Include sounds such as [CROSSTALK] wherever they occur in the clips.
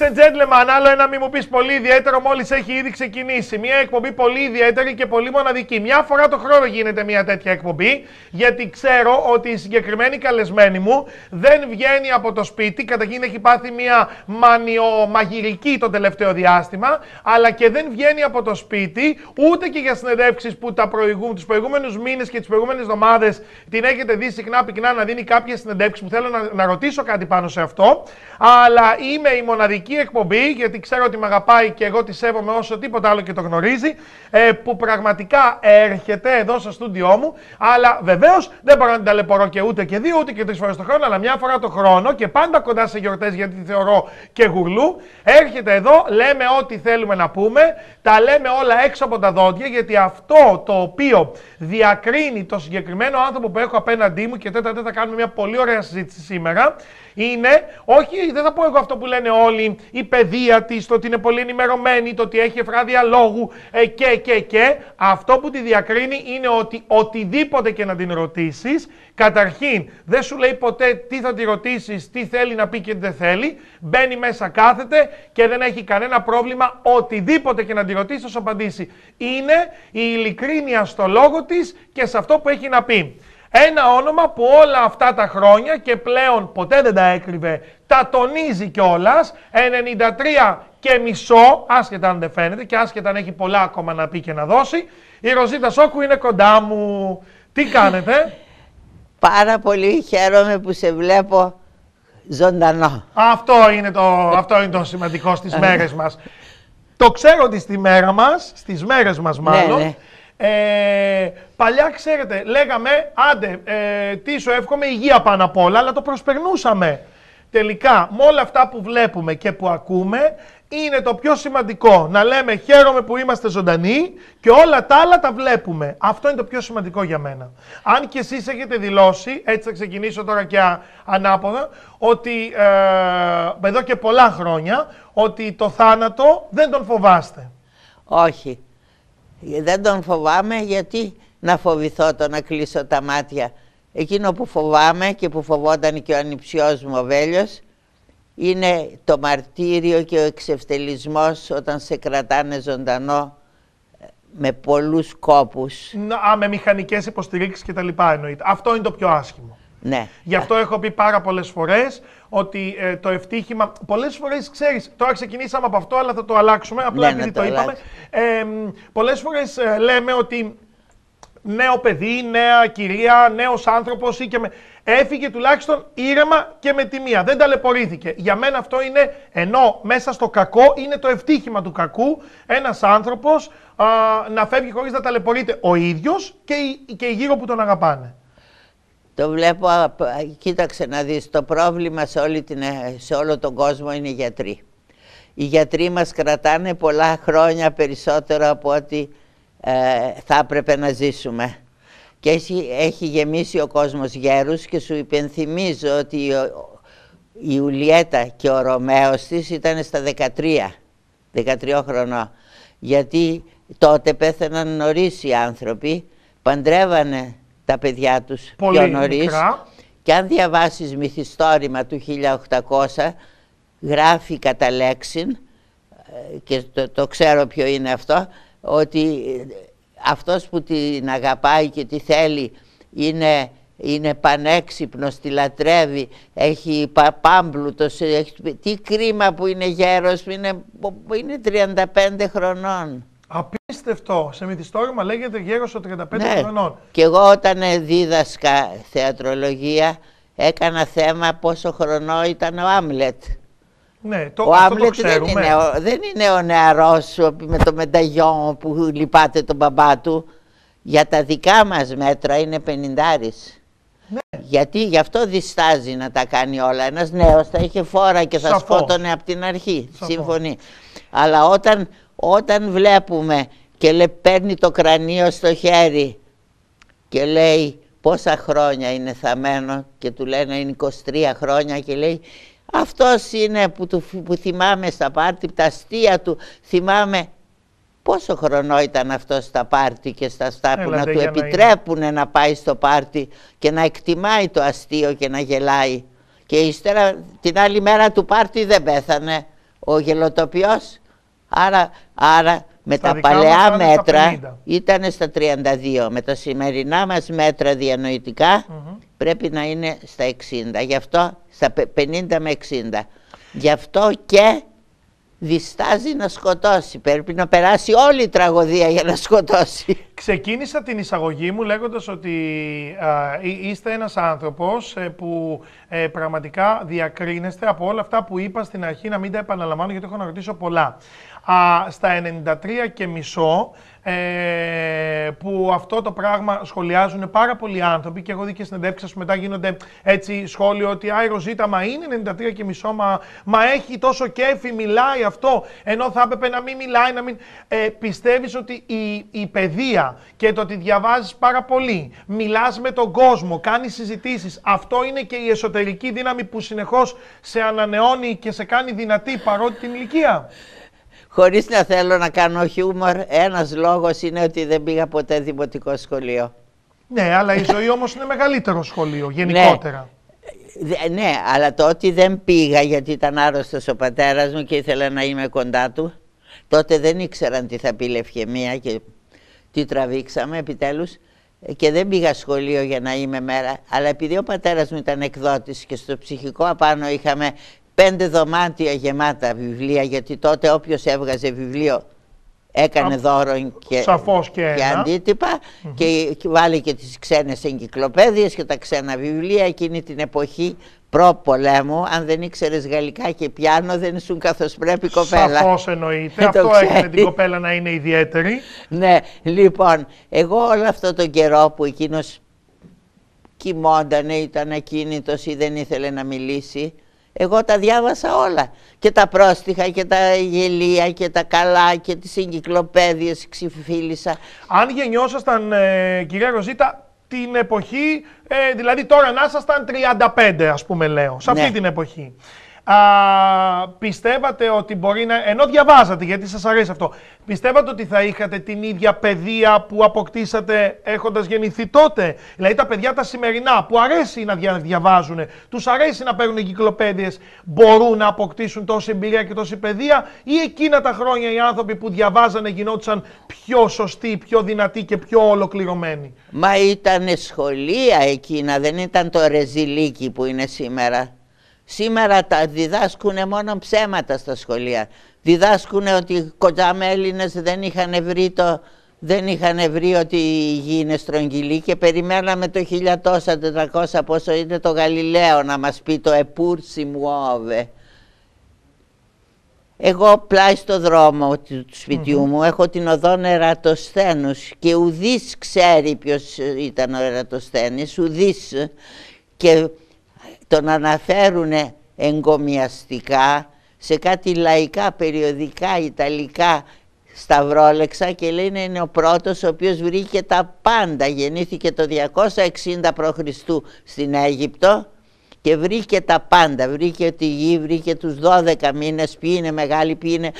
and gentlemen, άλλο ένα μη μου πεις πολύ ιδιαίτερο μόλις έχει ήδη ξεκινήσει. Μια εκπομπή πολύ ιδιαίτερη και πολύ μοναδική. Μια φορά το χρόνο γίνεται μια τέτοια εκπομπή, γιατί ξέρω ότι η συγκεκριμένη καλεσμένη μου δεν βγαίνει από το σπίτι. Καταρχήν έχει πάθει μια μανιομαγειρική το τελευταίο διάστημα, αλλά και δεν βγαίνει από το σπίτι ούτε και για συνεδεύξει που τα προηγού, τους προηγούμενους μήνες και τις προηγούμενες εβδομάδες την έχετε δει συχνά πυκνά να δίνει κάποιες συνεντεύξεις που θέλω να, να ρωτήσω κάτι πάνω σε αυτό. Αλλά είμαι η μοναδική μοναδική εκπομπή, γιατί ξέρω ότι με αγαπάει και εγώ τη σέβομαι όσο τίποτα άλλο και το γνωρίζει, ε, που πραγματικά έρχεται εδώ στο στούντιό μου, αλλά βεβαίως δεν μπορώ να την ταλαιπωρώ και ούτε και δύο, ούτε και τρεις φορές το χρόνο, αλλά μια φορά το χρόνο και πάντα κοντά σε γιορτές, γιατί τη θεωρώ και γουρλού. Έρχεται εδώ, λέμε ό,τι θέλουμε να πούμε, τα λέμε όλα έξω από τα δόντια, γιατί αυτό το οποίο διακρίνει το συγκεκριμένο άνθρωπο που έχω απέναντί μου και τέταρτα θα κάνουμε μια πολύ ωραία συζήτηση σήμερα, είναι, όχι, δεν θα πω εγώ αυτό που λένε όλοι η παιδεία της, το ότι είναι πολύ ενημερωμένη, το ότι έχει εφράδια λόγου ε, και, και, και. Αυτό που τη διακρίνει είναι ότι οτιδήποτε και να την ρωτήσεις, καταρχήν δεν σου λέει ποτέ τι θα τη ρωτήσεις, τι θέλει να πει και τι δεν θέλει. Μπαίνει μέσα, κάθεται και δεν έχει κανένα πρόβλημα. Οτιδήποτε και να τη ρωτήσεις, θα σου απαντήσει. Είναι η ειλικρίνεια στο λόγο της και σε αυτό που έχει να πει. Ένα όνομα που όλα αυτά τα χρόνια και πλέον ποτέ δεν τα έκρυβε τα τονίζει κιόλας. 93 και μισό, άσχετα αν δεν φαίνεται και άσχετα αν έχει πολλά ακόμα να πει και να δώσει. Η Ροζίτα Σόκου είναι κοντά μου. Τι κάνετε? Πάρα πολύ χαίρομαι που σε βλέπω ζωντανό. Αυτό είναι το, αυτό είναι το σημαντικό στις μέρες μας. Το ξέρω ότι στη μέρα μας, στις μέρες μας ναι, μάλλον, ναι. Ε, παλιά ξέρετε, λέγαμε, άντε, ε, τι σου εύχομαι, υγεία πάνω απ' όλα, αλλά το προσπερνούσαμε τελικά με όλα αυτά που βλέπουμε και που ακούμε είναι το πιο σημαντικό. Να λέμε χαίρομαι που είμαστε ζωντανοί και όλα τα άλλα τα βλέπουμε. Αυτό είναι το πιο σημαντικό για μένα. Αν και εσείς έχετε δηλώσει, έτσι θα ξεκινήσω τώρα και ανάποδα, ότι ε, εδώ και πολλά χρόνια, ότι το θάνατο δεν τον φοβάστε. Όχι. Δεν τον φοβάμαι γιατί να φοβηθώ το να κλείσω τα μάτια Εκείνο που φοβάμαι και που φοβόταν και ο ανιψιός μου ο Βέλιος είναι το μαρτύριο και ο εξευτελισμός όταν σε κρατάνε ζωντανό ε, με πολλούς κόπους. Α, με μηχανικές υποστηρίξεις και τα λοιπά εννοείται. Αυτό είναι το πιο άσχημο. Ναι. Γι' αυτό ναι. έχω πει πάρα πολλές φορές ότι ε, το ευτύχημα. Πολλές φορές ξέρεις, τώρα ξεκινήσαμε από αυτό, αλλά θα το αλλάξουμε. Απλά ναι, ναι επειδή το, είπαμε. Ε, πολλές φορές λέμε ότι νέο παιδί, νέα κυρία, νέος άνθρωπος ή και με... Έφυγε τουλάχιστον ήρεμα και με τιμία. Δεν ταλαιπωρήθηκε. Για μένα αυτό είναι, ενώ μέσα στο κακό είναι το ευτύχημα του κακού, ένας άνθρωπος να φεύγει χωρίς να ταλαιπωρείται ο ίδιος και, και οι γύρω που τον αγαπάνε. Το βλέπω, κοίταξε να δεις, το πρόβλημα σε, όλη την, ε, σε όλο τον κόσμο είναι οι γιατροί. Οι γιατροί μας κρατάνε πολλά χρόνια περισσότερο από ότι ε, θα έπρεπε να ζήσουμε. Και έχει, γεμίσει ο κόσμος γέρους και σου υπενθυμίζω ότι η, η Ιουλιέτα και ο Ρωμαίος της ήταν στα 13, 13 χρονών. Γιατί τότε πέθαναν νωρίς οι άνθρωποι, παντρεύανε τα παιδιά τους πιο νωρίς. Και αν διαβάσεις μυθιστόρημα του 1800, γράφει κατά λέξη ε, και το, το ξέρω ποιο είναι αυτό, ότι αυτός που την αγαπάει και τη θέλει είναι, είναι πανέξυπνος, τη λατρεύει, έχει πάμπλουτος, έχει, τι κρίμα που είναι γέρος, είναι, είναι 35 χρονών. Απίστευτο. Σε μυθιστόρημα λέγεται γέρος των 35 ναι. χρονών. Και εγώ όταν δίδασκα θεατρολογία έκανα θέμα πόσο χρονό ήταν ο Άμλετ. Ναι, το, ο Άμλετ δεν, είναι ο, δεν είναι ο νεαρός με το μενταγιόν που λυπάται τον μπαμπά του. Για τα δικά μας μέτρα είναι πενιντάρης. Ναι. Γιατί γι' αυτό διστάζει να τα κάνει όλα. Ένας νέος θα είχε φόρα και θα Σαφώ. σκότωνε από την αρχή. σύμφωνη. Σύμφωνοι. Αλλά όταν, όταν βλέπουμε και λέει, παίρνει το κρανίο στο χέρι και λέει πόσα χρόνια είναι θαμένο και του λένε είναι 23 χρόνια και λέει αυτός είναι που, του, που θυμάμαι στα πάρτι, τα αστεία του, θυμάμαι πόσο χρονό ήταν αυτός στα πάρτι και στα στάπου, να του επιτρέπουν να, πάει στο πάρτι και να εκτιμάει το αστείο και να γελάει. Και ύστερα την άλλη μέρα του πάρτι δεν πέθανε ο γελοτοπιός. Άρα, άρα με τα, παλαιά μέτρα ήταν στα 32, με τα σημερινά μας μέτρα διανοητικά πρέπει να είναι στα 60, γι' αυτό στα 50 με 60. Γι' αυτό και διστάζει να σκοτώσει. Πρέπει να περάσει όλη η τραγωδία για να σκοτώσει. Ξεκίνησα την εισαγωγή μου λέγοντας ότι είστε ένας άνθρωπος ε, που ε, πραγματικά διακρίνεστε από όλα αυτά που είπα στην αρχή να μην τα επαναλαμβάνω γιατί έχω να ρωτήσω πολλά α, στα 93 και μισό, ε, που αυτό το πράγμα σχολιάζουν πάρα πολλοί άνθρωποι και έχω δει και μετά γίνονται έτσι σχόλιο ότι η Ζήτα μα είναι 93 και μισό, μα, έχει τόσο κέφι, μιλάει αυτό, ενώ θα έπρεπε να μην μιλάει, να μην... Ε, πιστεύεις ότι η, η παιδεία και το ότι διαβάζεις πάρα πολύ, μιλάς με τον κόσμο, κάνεις συζητήσεις, αυτό είναι και η εσωτερική δύναμη που συνεχώς σε ανανεώνει και σε κάνει δυνατή παρότι την ηλικία χωρίς να θέλω να κάνω χιούμορ, ένας λόγος είναι ότι δεν πήγα ποτέ δημοτικό σχολείο. Ναι, αλλά η ζωή όμως είναι μεγαλύτερο σχολείο, ναι. γενικότερα. Ναι. αλλά το ότι δεν πήγα γιατί ήταν άρρωστος ο πατέρας μου και ήθελα να είμαι κοντά του, τότε δεν ήξεραν τι θα πει λευκαιμία και τι τραβήξαμε επιτέλους και δεν πήγα σχολείο για να είμαι μέρα, αλλά επειδή ο πατέρας μου ήταν εκδότης και στο ψυχικό απάνω είχαμε πέντε δωμάτια γεμάτα βιβλία, γιατί τότε όποιος έβγαζε βιβλίο έκανε δώρο και, σαφώς και, και αντίτυπα και βάλει και τις ξένες εγκυκλοπαίδειες και τα ξένα βιβλία εκείνη την εποχή αν δεν ήξερες γαλλικά και πιάνο, δεν ήσουν καθώς πρέπει κοπέλα. Σαφώς εννοείται. αυτό έκανε την κοπέλα να είναι ιδιαίτερη. ναι, λοιπόν, εγώ όλο αυτό τον καιρό που εκείνος κοιμόντανε, ήταν ακίνητος ή δεν ήθελε να μιλήσει, εγώ τα διάβασα όλα. Και τα πρόστιχα και τα γελία και τα καλά και τις εγκυκλοπαίδειες ξυφίλησα. Αν γεννιόσασταν, ε, κυρία Ροζίτα, την εποχή, ε, δηλαδή τώρα να ήσασταν 35 ας πούμε λέω, σε αυτή ναι. την εποχή. Α, πιστεύατε ότι μπορεί να. ενώ διαβάζατε γιατί σας αρέσει αυτό. Πιστεύατε ότι θα είχατε την ίδια παιδεία που αποκτήσατε έχοντας γεννηθεί τότε. Δηλαδή τα παιδιά τα σημερινά που αρέσει να διαβάζουν, τους αρέσει να παίρνουν κυκλοπαίδειες, μπορούν να αποκτήσουν τόση εμπειρία και τόση παιδεία ή εκείνα τα χρόνια οι άνθρωποι που διαβάζανε γινόντουσαν πιο σωστοί, πιο δυνατοί και πιο ολοκληρωμένοι. Μα ήταν σχολεία εκείνα, δεν ήταν το ρεζιλίκι που είναι σήμερα. Σήμερα τα διδάσκουν μόνο ψέματα στα σχολεία. Διδάσκουν ότι κοντά Έλληνες δεν είχαν βρει το, δεν είχαν βρει ότι η γη είναι στρογγυλή και περιμέναμε το 1400 πόσο είναι το Γαλιλαίο να μας πει το «Επούρσι μουόβε». Εγώ πλάι στο δρόμο του σπιτιού μου έχω την οδό Ερατοσθένους και ουδής ξέρει ποιος ήταν ο Ερατοσθένης, ουδής τον αναφέρουν εγκομιαστικά σε κάτι λαϊκά περιοδικά ιταλικά σταυρόλεξα και λένε είναι ο πρώτος ο οποίος βρήκε τα πάντα. Γεννήθηκε το 260 π.Χ. στην Αίγυπτο και βρήκε τα πάντα. Βρήκε τη γη, βρήκε τους 12 μήνες, ποιοι είναι μεγάλοι, ποιοι είναι,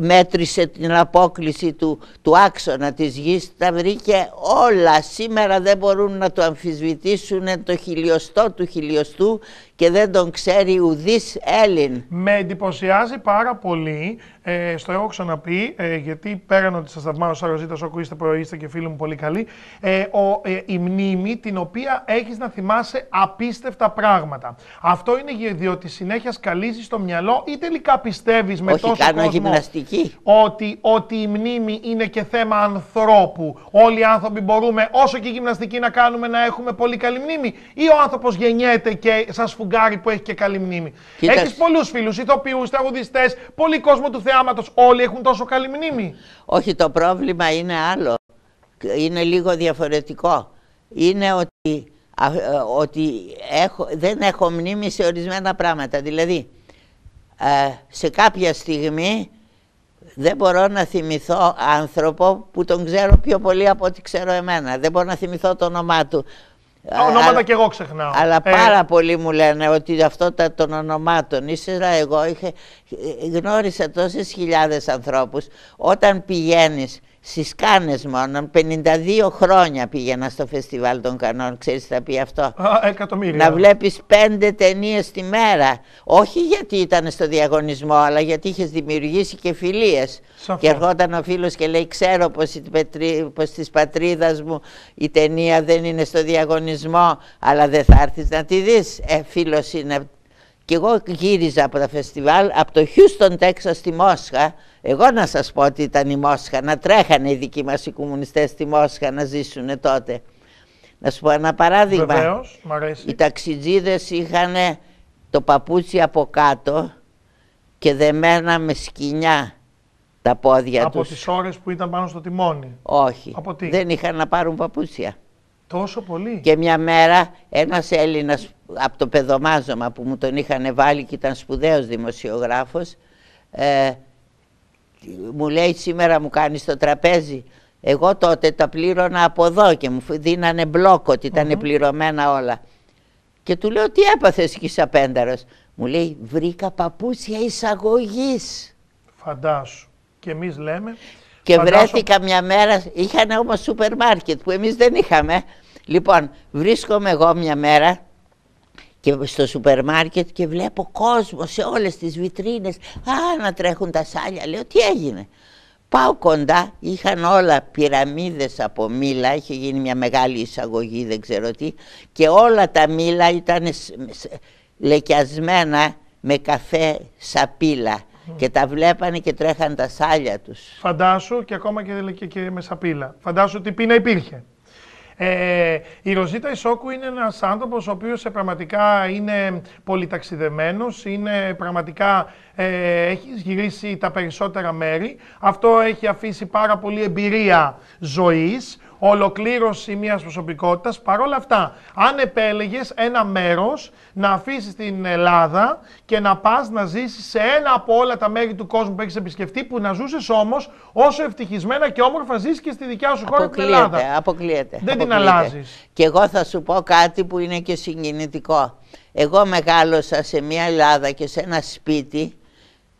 μέτρησε την απόκληση του, του άξονα της γης, τα βρήκε όλα. Σήμερα δεν μπορούν να το αμφισβητήσουν το χιλιοστό του χιλιοστού και δεν τον ξέρει ουδής Έλλην. Με εντυπωσιάζει πάρα πολύ, ε, στο έχω ξαναπεί, ε, γιατί πέραν ότι σας θαυμάζω σαν Ροζίτας, όπου είστε πρωί, είστε και φίλοι μου πολύ καλή, ε, ο, ε, η μνήμη την οποία έχεις να θυμάσαι απίστευτα πράγματα. Αυτό είναι διότι συνέχεια σκαλίζεις στο μυαλό ή τελικά πιστεύεις με όχι, τόσο κάνω κόσμο γυμναστική. Ότι, ότι η μνήμη είναι και θέμα ανθρώπου. Όλοι οι άνθρωποι μπορούμε όσο και γυμναστική να κάνουμε να έχουμε πολύ καλή μνήμη ή ο άνθρωπος γεννιέται και σας που έχει και καλή μνήμη. Έχεις πολλούς φίλους, ηθοποιούς, τραγουδιστές, πολλοί κόσμο του θεάματος. Όλοι έχουν τόσο καλή μνήμη. Όχι, το πρόβλημα είναι άλλο. Είναι λίγο διαφορετικό. Είναι ότι, ε, ότι έχω, δεν έχω μνήμη σε ορισμένα πράγματα. Δηλαδή, ε, σε κάποια στιγμή δεν μπορώ να θυμηθώ άνθρωπο που τον ξέρω πιο πολύ από ό,τι ξέρω εμένα. Δεν μπορώ να θυμηθώ το όνομά του. Ε, ονόματα και εγώ ξεχνάω. Αλλά ε. πάρα πολλοί μου λένε ότι αυτό των ονομάτων. Ήσυρα εγώ είχε, γνώρισα τόσες χιλιάδες ανθρώπους. Όταν πηγαίνεις στις Κάνες μόνο, 52 χρόνια πήγαινα στο Φεστιβάλ των Κανών, ξέρεις τι θα πει αυτό. Α, Να βλέπεις πέντε ταινίες τη μέρα, όχι γιατί ήταν στο διαγωνισμό, αλλά γιατί είχες δημιουργήσει και φιλίες. Και ερχόταν ο φίλος και λέει, ξέρω πως, τη πατρίδα της πατρίδας μου η ταινία δεν είναι στο διαγωνισμό, αλλά δεν θα έρθεις να τη δεις. Ε, είναι και εγώ γύριζα από τα φεστιβάλ από το Χιούστον Τέξα στη Μόσχα. Εγώ να σας πω ότι ήταν η Μόσχα, να τρέχανε οι δικοί μας οι κομμουνιστές στη Μόσχα να ζήσουν τότε. Να σου πω ένα παράδειγμα. Βεβαίως, Οι ταξιτζίδες είχαν το παπούτσι από κάτω και δεμένα με σκοινιά τα πόδια του. τους. Από τις ώρες που ήταν πάνω στο τιμόνι. Όχι. Δεν είχαν να πάρουν παπούτσια. Τόσο πολύ. Και μια μέρα ένας Έλληνας από το πεδομάζωμα που μου τον είχαν βάλει και ήταν σπουδαίος δημοσιογράφος ε, μου λέει σήμερα μου κάνεις το τραπέζι εγώ τότε τα πλήρωνα από εδώ και μου δίνανε μπλόκο ότι ήταν mm πληρωμένα όλα και του λέω τι έπαθες απένταρος. μου λέει βρήκα παπούτσια εισαγωγής. φαντάσου και εμείς λέμε και βρέθηκα μια μέρα είχαν όμως σούπερ μάρκετ που εμείς δεν είχαμε λοιπόν βρίσκομαι εγώ μια μέρα και στο σούπερ μάρκετ και βλέπω κόσμο σε όλες τις βιτρίνες α, να τρέχουν τα σάλια, λέω τι έγινε. Πάω κοντά, είχαν όλα πυραμίδες από μήλα, είχε γίνει μια μεγάλη εισαγωγή, δεν ξέρω τι, και όλα τα μήλα ήταν λεκιασμένα με καφέ σαπίλα. Mm. Και τα βλέπανε και τρέχαν τα σάλια τους. Φαντάσου και ακόμα και, και με σαπίλα. Φαντάσου ότι πίνα υπήρχε. Ε, η Ροζίτα Ισόκου είναι ένας άνθρωπος ο οποίος πραγματικά είναι πολυταξιδεμένος, είναι πραγματικά ε, έχεις γυρίσει τα περισσότερα μέρη. Αυτό έχει αφήσει πάρα πολύ εμπειρία ζωής, ολοκλήρωση μιας προσωπικότητας. Παρ' όλα αυτά, αν επέλεγες ένα μέρος να αφήσεις την Ελλάδα και να πας να ζήσεις σε ένα από όλα τα μέρη του κόσμου που έχεις επισκεφτεί, που να ζούσες όμως όσο ευτυχισμένα και όμορφα ζήσεις και στη δικιά σου χώρα την Ελλάδα. Αποκλείεται. Δεν την αλλάζεις. Και εγώ θα σου πω κάτι που είναι και συγκινητικό. Εγώ μεγάλωσα σε μια Ελλάδα και σε ένα σπίτι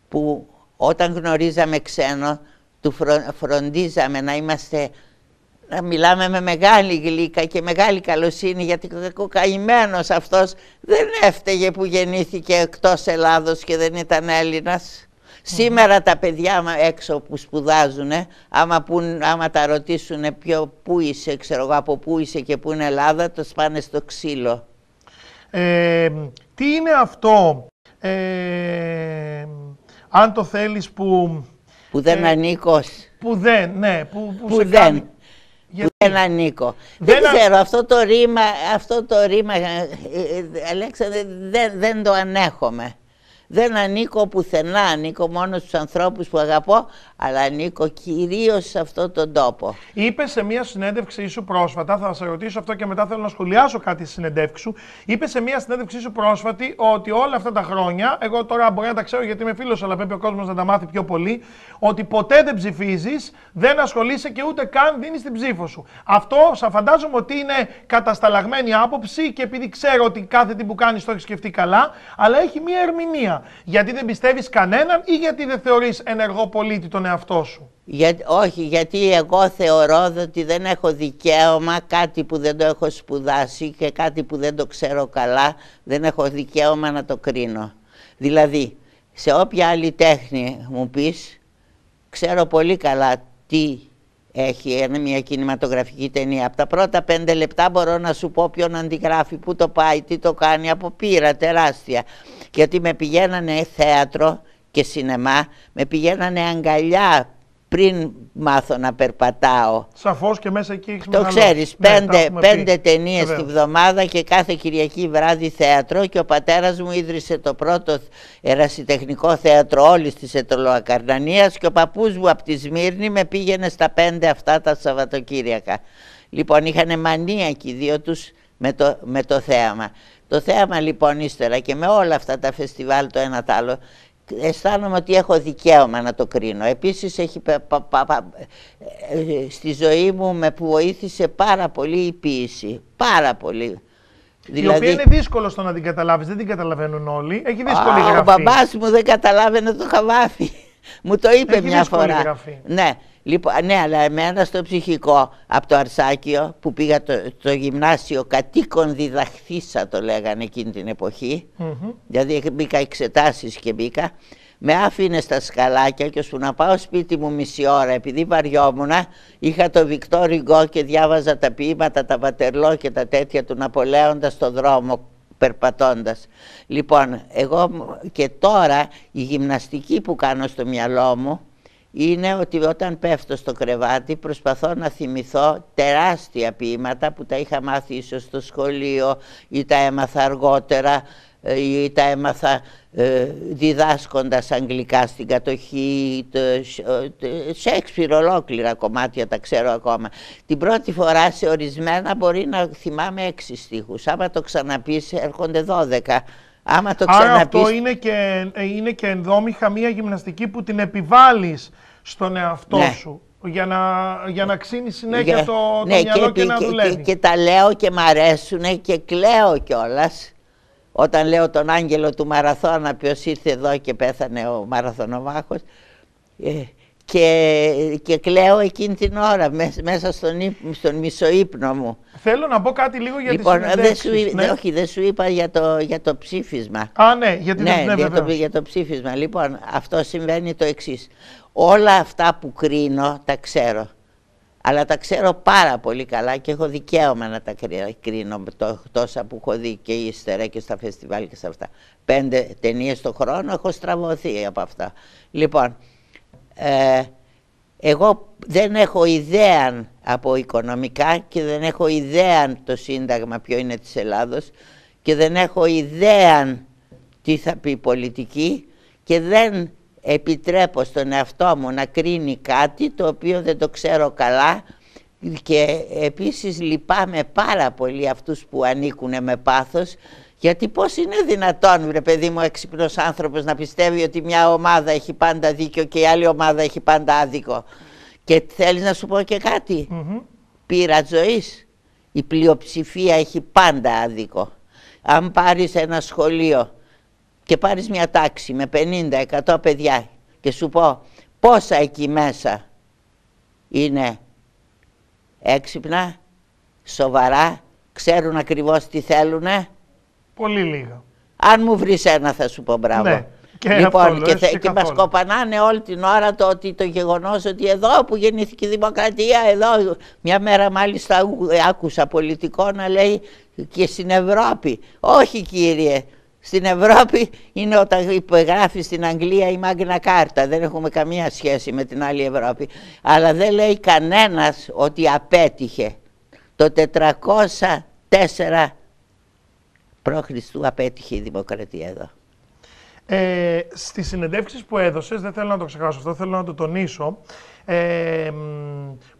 που όταν γνωρίζαμε ξένο του φροντίζαμε να είμαστε να μιλάμε με μεγάλη γλύκα και μεγάλη καλοσύνη γιατί ο καημένος αυτός δεν έφταιγε που γεννήθηκε εκτός Ελλάδος και δεν ήταν Έλληνας. Σήμερα τα παιδιά έξω που σπουδάζουν, άμα, άμα τα ρωτήσουν ποιο, πού είσαι, ξέρω εγώ, από πού είσαι και πού είναι Ελλάδα, τος σπάνε στο ξύλο. Ε, τι είναι αυτό ε, αν το θέλεις που... Που δεν ε, ανήκω. Που δεν, ναι. Που, που, που σε δεν. Κάνει. Γιατί... Που δεν ανήκω. Δεν, δεν ξέρω, α... αυτό το ρήμα, αυτό το ρήμα, ε, ε, ε, δεν, δεν το ανέχομαι. Δεν ανήκω πουθενά, ανήκω μόνο στους ανθρώπους που αγαπώ, αλλά ανήκω κυρίως σε αυτόν τον τόπο. Είπε σε μια συνέντευξή σου πρόσφατα, θα σε ρωτήσω αυτό και μετά θέλω να σχολιάσω κάτι στη συνέντευξη σου. Είπε σε μια συνέντευξή σου πρόσφατη ότι όλα αυτά τα χρόνια, εγώ τώρα μπορεί να τα ξέρω γιατί είμαι φίλος, αλλά πρέπει ο κόσμος να τα μάθει πιο πολύ, ότι ποτέ δεν ψηφίζεις, δεν ασχολείσαι και ούτε καν δίνεις την ψήφο σου. Αυτό σα φαντάζομαι ότι είναι κατασταλαγμένη άποψη και επειδή ξέρω ότι κάθε τι που κάνεις το έχεις σκεφτεί καλά, αλλά έχει μια ερμηνεία. Γιατί δεν πιστεύεις κανέναν ή γιατί δεν θεωρείς ενεργό πολίτη τον εαυτό σου. Για, όχι, γιατί εγώ θεωρώ ότι δεν έχω δικαίωμα κάτι που δεν το έχω σπουδάσει και κάτι που δεν το ξέρω καλά, δεν έχω δικαίωμα να το κρίνω. Δηλαδή, σε όποια άλλη τέχνη μου πεις, ξέρω πολύ καλά τι έχει μια κινηματογραφική ταινία. Από τα πρώτα πέντε λεπτά μπορώ να σου πω ποιον αντιγράφει, πού το πάει, τι το κάνει, από πείρα τεράστια γιατί με πηγαίνανε θέατρο και σινεμά, με πηγαίνανε αγκαλιά πριν μάθω να περπατάω. Σαφώς και μέσα εκεί έχεις Το ξέρεις, ναι, πέντε, ναι, πέντε ταινίες τη βδομάδα και κάθε Κυριακή βράδυ θέατρο και ο πατέρας μου ίδρυσε το πρώτο ερασιτεχνικό θέατρο όλης της Ετωλοακαρνανίας και ο παππούς μου από τη Σμύρνη με πήγαινε στα πέντε αυτά τα Σαββατοκύριακα. Λοιπόν, είχαν μανία και οι δύο τους με το, με το θέαμα. Το θέαμα λοιπόν ύστερα και με όλα αυτά τα φεστιβάλ το ένα το άλλο αισθάνομαι ότι έχω δικαίωμα να το κρίνω. Επίσης έχει ε, στη ζωή μου με που βοήθησε πάρα πολύ η ποίηση. Πάρα πολύ. Η δηλαδή... οποία είναι δύσκολο στο να την καταλάβεις, δεν την καταλαβαίνουν όλοι. Έχει δύσκολη γραφή. Ο μπαμπάς μου δεν καταλάβαινε το χαβάφι. μου το είπε μια φορά. Γραφή. Ναι. Λοιπόν, ναι, αλλά εμένα στο ψυχικό από το Αρσάκιο που πήγα το, το γυμνάσιο κατοίκον διδαχθήσα το λέγανε εκείνη την εποχη δηλαδή ε, μπήκα εξετάσεις και μπήκα με άφηνε στα σκαλάκια και ώσπου να πάω σπίτι μου μισή ώρα επειδή βαριόμουνα, είχα το Βικτόρ Ιγκό και διάβαζα τα ποίηματα, τα Βατερλό και τα τέτοια του Ναπολέοντας στον δρόμο περπατώντας. Λοιπόν, εγώ και τώρα η γυμναστική που κάνω στο μυαλό μου είναι ότι όταν πέφτω στο κρεβάτι προσπαθώ να θυμηθώ τεράστια ποίηματα που τα είχα μάθει ίσως στο σχολείο ή τα έμαθα αργότερα ε, ή τα έμαθα ε, διδάσκοντας αγγλικά στην κατοχή, το, Σέξπιρ ολόκληρα κομμάτια τα ξέρω ακόμα. Την πρώτη φορά σε ορισμένα μπορεί να θυμάμαι έξι στίχους, άμα το ξαναπείς έρχονται δώδεκα. Άμα αυτό είναι και, ε, είναι και ενδόμηχα μια γυμναστική που την επιβάλλεις στον εαυτό ναι. σου. Για να, για να ξύνει συνέχεια το, ναι, μυαλό και, να δουλεύει. Και, τα λέω και μ' αρέσουν και κλαίω κιόλας. Όταν λέω τον άγγελο του Μαραθώνα, ποιος ήρθε εδώ και πέθανε ο Μαραθωνομάχος, ε, και, και κλαίω εκείνη την ώρα μέσα στον, ύπ, στον μου. Θέλω να πω κάτι λίγο για λοιπόν, τις δεν σου, ναι. Όχι, δεν σου είπα για το, για το ψήφισμα. Α, ναι, γιατί ναι, ναι, ναι για, το, για το ψήφισμα. Λοιπόν, αυτό συμβαίνει το εξής. Όλα αυτά που κρίνω τα ξέρω. Αλλά τα ξέρω πάρα πολύ καλά και έχω δικαίωμα να τα κρίνω τόσα που έχω δει και ύστερα και στα φεστιβάλ και σε αυτά. Πέντε ταινίες το χρόνο έχω στραβωθεί από αυτά. Λοιπόν, ε, εγώ δεν έχω ιδέα από οικονομικά και δεν έχω ιδέα το Σύνταγμα ποιο είναι της Ελλάδος και δεν έχω ιδέα τι θα πει πολιτική και δεν επιτρέπω στον εαυτό μου να κρίνει κάτι το οποίο δεν το ξέρω καλά και επίσης λυπάμαι πάρα πολύ αυτούς που ανήκουν με πάθος γιατί πώς είναι δυνατόν, βρε παιδί μου, έξυπνος άνθρωπος να πιστεύει ότι μια ομάδα έχει πάντα δίκιο και η άλλη ομάδα έχει πάντα άδικο. Και θέλεις να σου πω και κάτι. Mm-hmm. Πήρα ζωής. Η πλειοψηφία έχει πάντα άδικο. Αν πάρεις ένα σχολείο και πάρεις μια τάξη με 50-100 παιδιά και σου πω πόσα εκεί μέσα είναι έξυπνα, σοβαρά, ξέρουν ακριβώς τι θέλουνε. Πολύ λίγα. Αν μου βρεις ένα θα σου πω μπράβο. Ναι. Και λοιπόν, και, μας κοπανάνε όλη την ώρα το, ότι, το γεγονός ότι εδώ που γεννήθηκε η δημοκρατία, εδώ μια μέρα μάλιστα άκουσα πολιτικό να λέει και στην Ευρώπη. Όχι κύριε, στην Ευρώπη είναι όταν υπογράφει στην Αγγλία η Μάγνα Κάρτα. Δεν έχουμε καμία σχέση με την άλλη Ευρώπη. Αλλά δεν λέει κανένας ότι απέτυχε. Το 404 π.Χ. απέτυχε η δημοκρατία εδώ. Ε, στις συνεντεύξεις που έδωσες, δεν θέλω να το ξεχάσω αυτό, θέλω να το τονίσω, ε,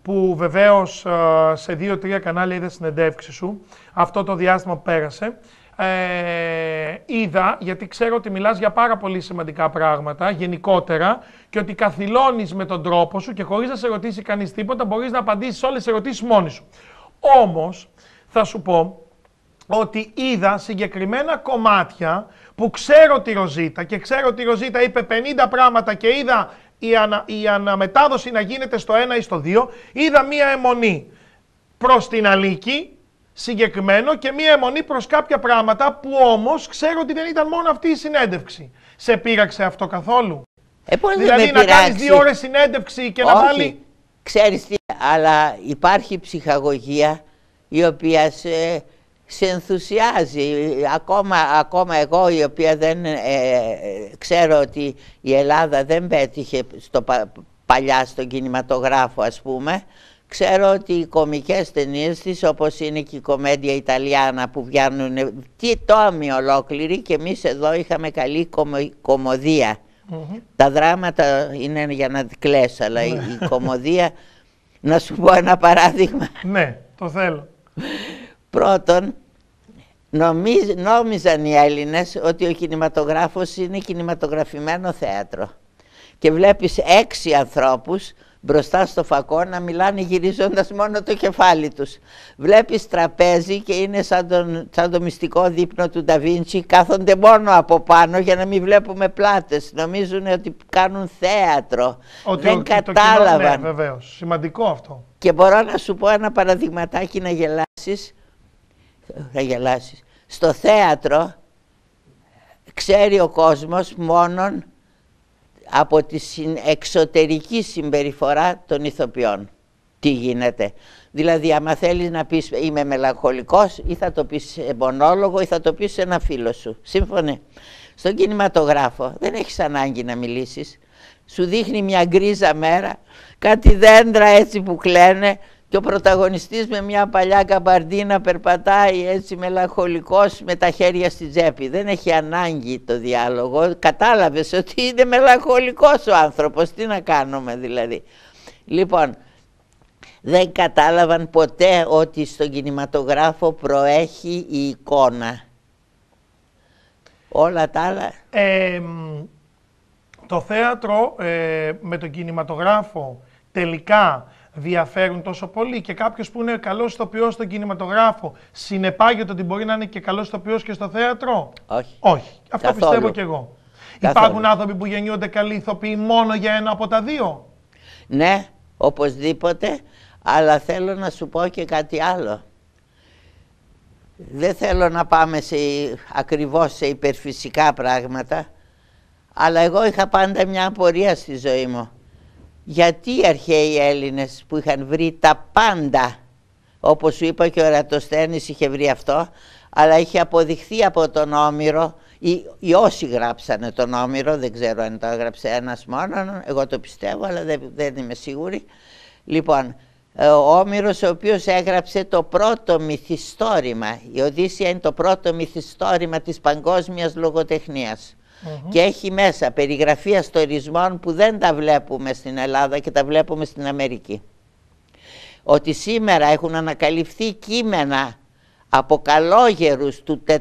που βεβαίως ε, σε δύο-τρία κανάλια είδες συνεντεύξεις σου, αυτό το διάστημα που πέρασε, ε, είδα, γιατί ξέρω ότι μιλάς για πάρα πολύ σημαντικά πράγματα γενικότερα και ότι καθυλώνεις με τον τρόπο σου και χωρίς να σε ρωτήσει κανείς τίποτα μπορείς να απαντήσεις όλες τις ερωτήσεις μόνοι σου. Όμως, θα σου πω ότι είδα συγκεκριμένα κομμάτια που ξέρω τη Ροζίτα και ξέρω ότι η Ροζίτα είπε 50 πράγματα και είδα η, η αναμετάδοση να γίνεται στο 1 ή στο 2, είδα μία αιμονή προς την Αλίκη συγκεκριμένο και μία αιμονή προς κάποια πράγματα που όμως ξέρω ότι δεν ήταν μόνο αυτή η συνέντευξη. Σε πείραξε αυτό καθόλου. Ε, δηλαδή να κάνεις δύο ώρες συνέντευξη και να βάλει... Ξέρεις τι, αλλά υπάρχει ψυχαγωγία η οποία σε, σε ενθουσιάζει. Ακόμα, ακόμα εγώ η οποία δεν ε, ε, ξέρω ότι η Ελλάδα δεν πέτυχε στο παλιά στον κινηματογράφο ας πούμε Ξέρω ότι οι κομικές ταινίες της, όπως είναι και η κομμέντια Ιταλιάνα που βγαίνουν τι τόμοι ολόκληροι και εμείς εδώ είχαμε καλή κομμωδία. Τα δράματα είναι για να κλαις, αλλά η, η ναι. κομμωδία, να σου πω ένα παράδειγμα. Ναι, το θέλω. Πρώτον, νόμιζαν οι Έλληνες ότι ο κινηματογράφος είναι κινηματογραφημένο θέατρο. Και βλέπεις έξι ανθρώπους μπροστά στο φακό να μιλάνε γυρίζοντας μόνο το κεφάλι τους. Βλέπεις τραπέζι και είναι σαν, τον, το μυστικό δείπνο του Νταβίντσι, κάθονται μόνο από πάνω για να μην βλέπουμε πλάτες. Νομίζουν ότι κάνουν θέατρο. Ότι Δεν ότι κατάλαβαν. Το κοινό, ναι, βεβαίως. Σημαντικό αυτό. Και μπορώ να σου πω ένα παραδειγματάκι να γελάσεις. Να γελάσεις. Στο θέατρο ξέρει ο κόσμος μόνον από την εξωτερική συμπεριφορά των ηθοποιών. Τι γίνεται. Δηλαδή, άμα θέλεις να πεις είμαι μελαγχολικός, ή θα το πεις σε μονόλογο, ή θα το πεις σε ένα φίλο σου. Σύμφωνε. Στον κινηματογράφο δεν έχεις ανάγκη να μιλήσεις. Σου δείχνει μια γκρίζα μέρα, κάτι δέντρα έτσι που κλαίνε, και ο πρωταγωνιστής με μια παλιά καμπαρδίνα περπατάει έτσι μελαγχολικός με τα χέρια στη τσέπη. Δεν έχει ανάγκη το διάλογο. Κατάλαβες ότι είναι μελαγχολικός ο άνθρωπος. Τι να κάνουμε δηλαδή. Λοιπόν, δεν κατάλαβαν ποτέ ότι στον κινηματογράφο προέχει η εικόνα. Όλα τα άλλα. Ε, το θέατρο ε, με τον κινηματογράφο τελικά διαφέρουν τόσο πολύ. Και κάποιος που είναι καλός ηθοποιός στον κινηματογράφο, συνεπάγεται ότι μπορεί να είναι και καλός ηθοποιός και στο θέατρο. Όχι. Όχι. Αυτό πιστεύω κι εγώ. Καθόλου. Υπάρχουν άνθρωποι που γεννιούνται καλοί ηθοποιοί μόνο για ένα από τα δύο. Ναι, οπωσδήποτε. Αλλά θέλω να σου πω και κάτι άλλο. Δεν θέλω να πάμε σε, ακριβώς σε υπερφυσικά πράγματα, αλλά εγώ είχα πάντα μια απορία στη ζωή μου γιατί οι αρχαίοι Έλληνες που είχαν βρει τα πάντα, όπως σου είπα και ο Ρατοστένης είχε βρει αυτό, αλλά είχε αποδειχθεί από τον Όμηρο, οι, όσοι γράψανε τον Όμηρο, δεν ξέρω αν το έγραψε ένας μόνο, εγώ το πιστεύω αλλά δεν, δεν είμαι σίγουρη. Λοιπόν, ε, ο Όμηρος ο οποίος έγραψε το πρώτο μυθιστόρημα, η Οδύσσια είναι το πρώτο μυθιστόρημα της παγκόσμιας λογοτεχνίας και έχει μέσα περιγραφή αστορισμών που δεν τα βλέπουμε στην Ελλάδα και τα βλέπουμε στην Αμερική. Ότι σήμερα έχουν ανακαλυφθεί κείμενα από καλόγερους του 400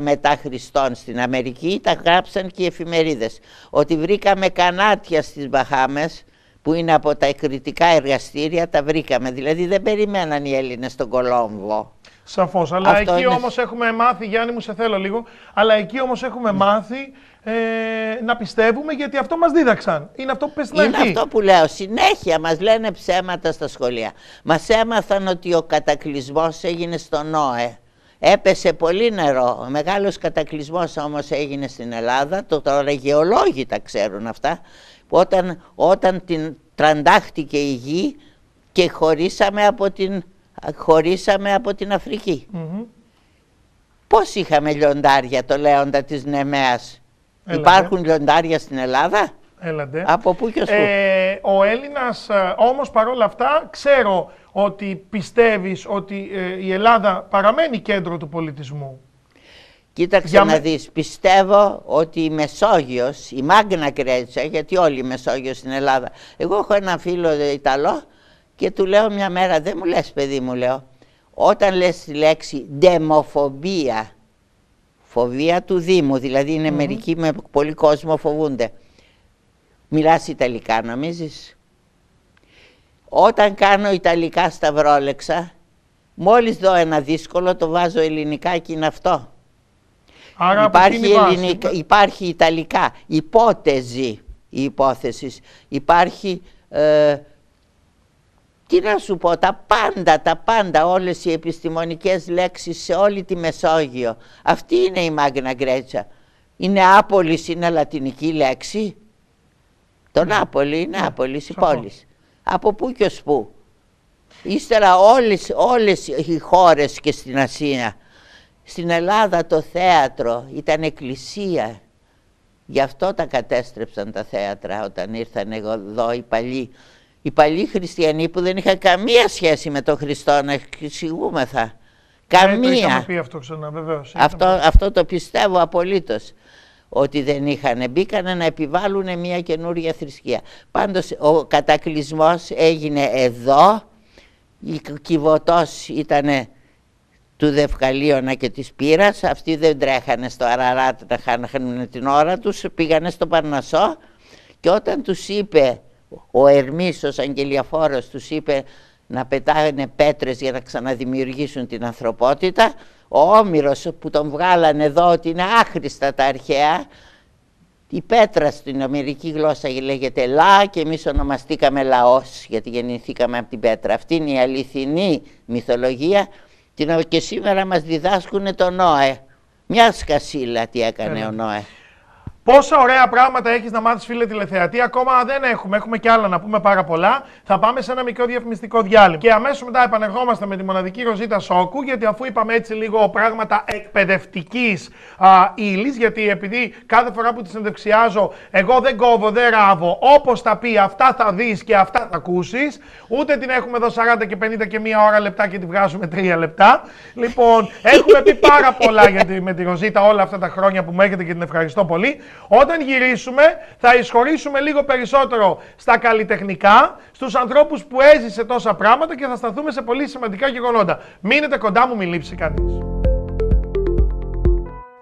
μετά Χριστόν στην Αμερική, τα γράψαν και οι εφημερίδες, ότι βρήκαμε κανάτια στις Μπαχάμες, που είναι από τα εκρητικά εργαστήρια, τα βρήκαμε. Δηλαδή δεν περιμέναν οι Έλληνες τον Κολόμβο. Σαφώς. Αλλά εκεί είναι... όμως έχουμε μάθει, Γιάννη μου, σε θέλω λίγο. Αλλά εκεί όμως έχουμε ναι. μάθει ε, να πιστεύουμε γιατί αυτό μας δίδαξαν. Είναι αυτό που πες Είναι αυτό που λέω. Συνέχεια μας λένε ψέματα στα σχολεία. Μας έμαθαν ότι ο κατακλυσμός έγινε στο ΝΟΕ. Έπεσε πολύ νερό. Ο μεγάλος κατακλυσμός όμως έγινε στην Ελλάδα. Το τώρα γεωλόγοι τα ξέρουν αυτά. Όταν, όταν την τραντάχτηκε η γη και χωρίσαμε από την χωρίσαμε από την Αφρική. Mm Πώς είχαμε λιοντάρια το λέοντα της Νεμέας. Υπάρχουν λιοντάρια στην Ελλάδα. Έλατε. Από πού και ε, Ο Έλληνας ε, όμως παρόλα αυτά ξέρω ότι πιστεύεις ότι ε, η Ελλάδα παραμένει κέντρο του πολιτισμού. Κοίταξε να δεις, πιστεύω ότι η Μεσόγειος, η Μάγνα Κρέτσα, γιατί όλη η Μεσόγειος στην Ελλάδα. Εγώ έχω ένα φίλο ε, Ιταλό και του λέω μια μέρα, δεν μου λες παιδί μου λέω, όταν λες τη λέξη δεμοφοβία φοβία του Δήμου, δηλαδή είναι μερικοί με πολύ κόσμο φοβούνται. Μιλάς Ιταλικά νομίζεις. Όταν κάνω Ιταλικά σταυρόλεξα, μόλις δω ένα δύσκολο το βάζω ελληνικά και είναι αυτό. υπάρχει, ελληνικά, υπάρχει Ιταλικά, υπότεζη η υπόθεση, υπάρχει... Ε, τι να σου πω, τα πάντα, τα πάντα, όλες οι επιστημονικές λέξεις σε όλη τη Μεσόγειο. Αυτή είναι η Μάγνα Γκρέτσα. Είναι Νεάπολης είναι λατινική λέξη. Το ναι. Νάπολη, είναι άπολης, η ναι, πόλη Από πού και ως πού. Ύστερα όλες, όλες οι χώρες και στην Ασία. Στην Ελλάδα το θέατρο ήταν εκκλησία. Γι' αυτό τα κατέστρεψαν τα θέατρα όταν ήρθαν εδώ οι παλιοί οι παλιοί χριστιανοί που δεν είχαν καμία σχέση με τον Χριστό να εξηγούμεθα. Ε, καμία. το αυτό Αυτό, αυτό το πιστεύω απολύτως ότι δεν είχαν. Μπήκανε να επιβάλλουν μια καινούρια θρησκεία. Πάντως ο κατακλυσμός έγινε εδώ, η κυβωτός ήταν του Δευκαλίωνα και της Πύρας, αυτοί δεν τρέχανε στο Αραράτ τα χάνουν την ώρα τους, πήγανε στο Πανασό και όταν τους είπε ο Ερμής, ο αγγελιαφόρος τους είπε να πετάνε πέτρες για να ξαναδημιουργήσουν την ανθρωπότητα. Ο Όμηρος που τον βγάλανε εδώ ότι είναι άχρηστα τα αρχαία, η πέτρα στην Αμερική γλώσσα λέγεται Λα και εμείς ονομαστήκαμε Λαός γιατί γεννηθήκαμε από την πέτρα. Αυτή είναι η αληθινή μυθολογία και σήμερα μας διδάσκουν τον Νόε. Μιας σκασίλα τι έκανε ο Νόε. Πόσα ωραία πράγματα έχεις να μάθεις, φίλε τηλεθεατή. Ακόμα δεν έχουμε. Έχουμε και άλλα να πούμε πάρα πολλά. Θα πάμε σε ένα μικρό διαφημιστικό διάλειμμα. Και αμέσως μετά επανερχόμαστε με τη μοναδική Ροζίτα Σόκου, γιατί αφού είπαμε έτσι λίγο πράγματα εκπαιδευτικής ύλης, γιατί επειδή κάθε φορά που τη συνδεξιάζω, εγώ δεν κόβω, δεν ράβω. Όπως τα πει, αυτά θα δεις και αυτά θα ακούσεις. Ούτε την έχουμε εδώ 40 και 50 και μία ώρα λεπτά και τη βγάζουμε 3 λεπτά. Λοιπόν, έχουμε πει πάρα πολλά γιατί με τη Ροζίτα όλα αυτά τα χρόνια που με έχετε και την ευχαριστώ πολύ. Όταν γυρίσουμε θα εισχωρήσουμε λίγο περισσότερο στα καλλιτεχνικά, στους ανθρώπους που έζησε τόσα πράγματα και θα σταθούμε σε πολύ σημαντικά γεγονότα. Μείνετε κοντά μου, μην λείψει κανείς.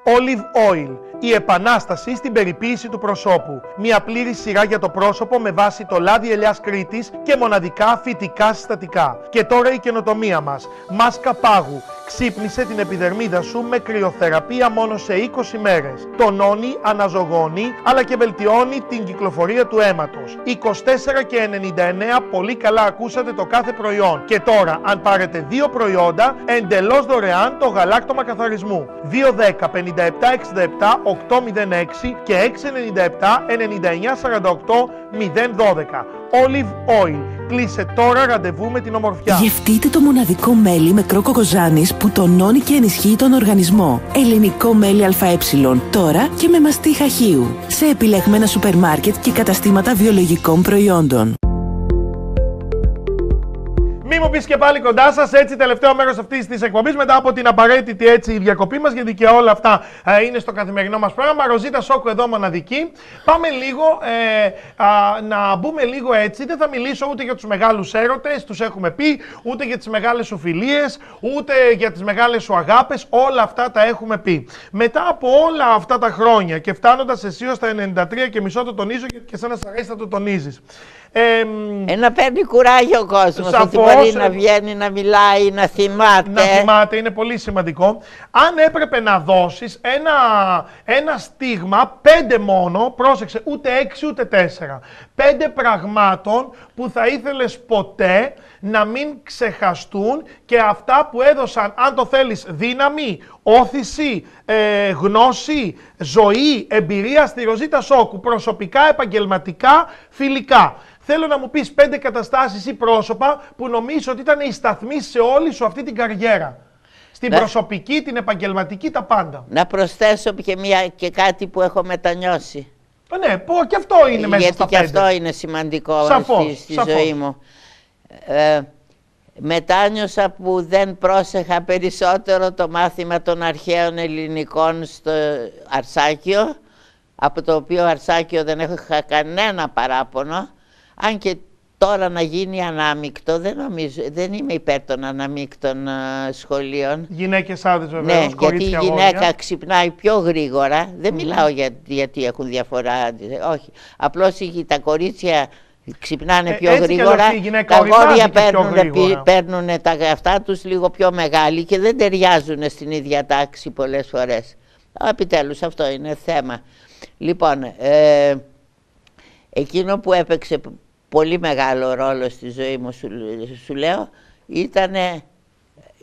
Olive Oil η επανάσταση στην περιποίηση του προσώπου. Μια πλήρη σειρά για το πρόσωπο με βάση το λάδι ελιάς Κρήτης και μοναδικά φυτικά συστατικά. Και τώρα η καινοτομία μας. Μάσκα πάγου. Ξύπνησε την επιδερμίδα σου με κρυοθεραπεία μόνο σε 20 μέρες. Τονώνει, αναζωγώνει, αλλά και βελτιώνει την κυκλοφορία του αίματος. 24 και 99 πολύ καλά ακούσατε το κάθε προϊόν. Και τώρα, αν πάρετε δύο προϊόντα, εντελώς δωρεάν το γαλάκτομα καθαρισμού. 210 57 67 806 και 697 99 48 012. Olive Oil. Κλείσε τώρα ραντεβού με την ομορφιά. Γευτείτε το μοναδικό μέλι με κρόκο κοζάνης που τονώνει και ενισχύει τον οργανισμό. Ελληνικό μέλι ΑΕ. Τώρα και με μαστίχα χείου. Σε επιλεγμένα σούπερ μάρκετ και καταστήματα βιολογικών προϊόντων. Μη μου πεις και πάλι κοντά σας, έτσι τελευταίο μέρος αυτής της εκπομπής, μετά από την απαραίτητη έτσι η διακοπή μας, γιατί και όλα αυτά ε, είναι στο καθημερινό μας πράγμα Ροζίτα Σόκου εδώ μοναδική. Πάμε λίγο ε, να μπούμε λίγο έτσι. Δεν θα μιλήσω ούτε για τους μεγάλους έρωτες, τους έχουμε πει, ούτε για τις μεγάλες σου φιλίες, ούτε για τις μεγάλες σου αγάπες. Όλα αυτά τα έχουμε πει. Μετά από όλα αυτά τα χρόνια και φτάνοντας εσύ ως τα 93 και μισό το τονίζω και σε ένα αρέσει να το τονίζεις. Ε, ε, να παίρνει κουράγιο ο κόσμος πόσο... να βγαίνει, να μιλάει, να θυμάται. Να θυμάται, είναι πολύ σημαντικό. Αν έπρεπε να δώσεις ένα, ένα στίγμα, πέντε μόνο, πρόσεξε, ούτε έξι ούτε τέσσερα, πέντε πραγμάτων που θα ήθελες ποτέ να μην ξεχαστούν και αυτά που έδωσαν, αν το θέλεις, δύναμη, όθηση, ε, γνώση, ζωή, εμπειρία στη Ροζίτα Σόκου, προσωπικά, επαγγελματικά, φιλικά. Θέλω να μου πεις πέντε καταστάσεις ή πρόσωπα που νομίζω ότι ήταν οι σταθμοί σε όλη σου αυτή την καριέρα. Στην προσωπική, την επαγγελματική, τα πάντα. Να προσθέσω και, μια, και κάτι που έχω μετανιώσει. Ε, ναι, πω και αυτό είναι μέσα στα πέντε. Γιατί και αυτό είναι σημαντικό σαφώς, στη, σαφώς. ζωή μου. Ε, μετάνιωσα που δεν πρόσεχα περισσότερο το μάθημα των αρχαίων ελληνικών στο Αρσάκιο, από το οποίο Αρσάκιο δεν έχω κανένα παράπονο, αν και τώρα να γίνει ανάμεικτο, δεν, είμαι υπέρ των αναμείκτων ε, σχολείων. Γυναίκες άδειε βέβαια, ναι, γιατί η γυναίκα ξυπνάει πιο γρήγορα, δεν μιλάω γιατί έχουν διαφορά, όχι. Απλώς τα κορίτσια ξυπνάνε ε, πιο γρήγορα, τα γόρια παίρνουν, παίρνουν τα αυτά τους λίγο πιο μεγάλη και δεν ταιριάζουν στην ίδια τάξη πολλές φορές. Επιτέλους αυτό είναι θέμα. Λοιπόν, ε, εκείνο που έπαιξε πολύ μεγάλο ρόλο στη ζωή μου, σου, λέω, ήτανε,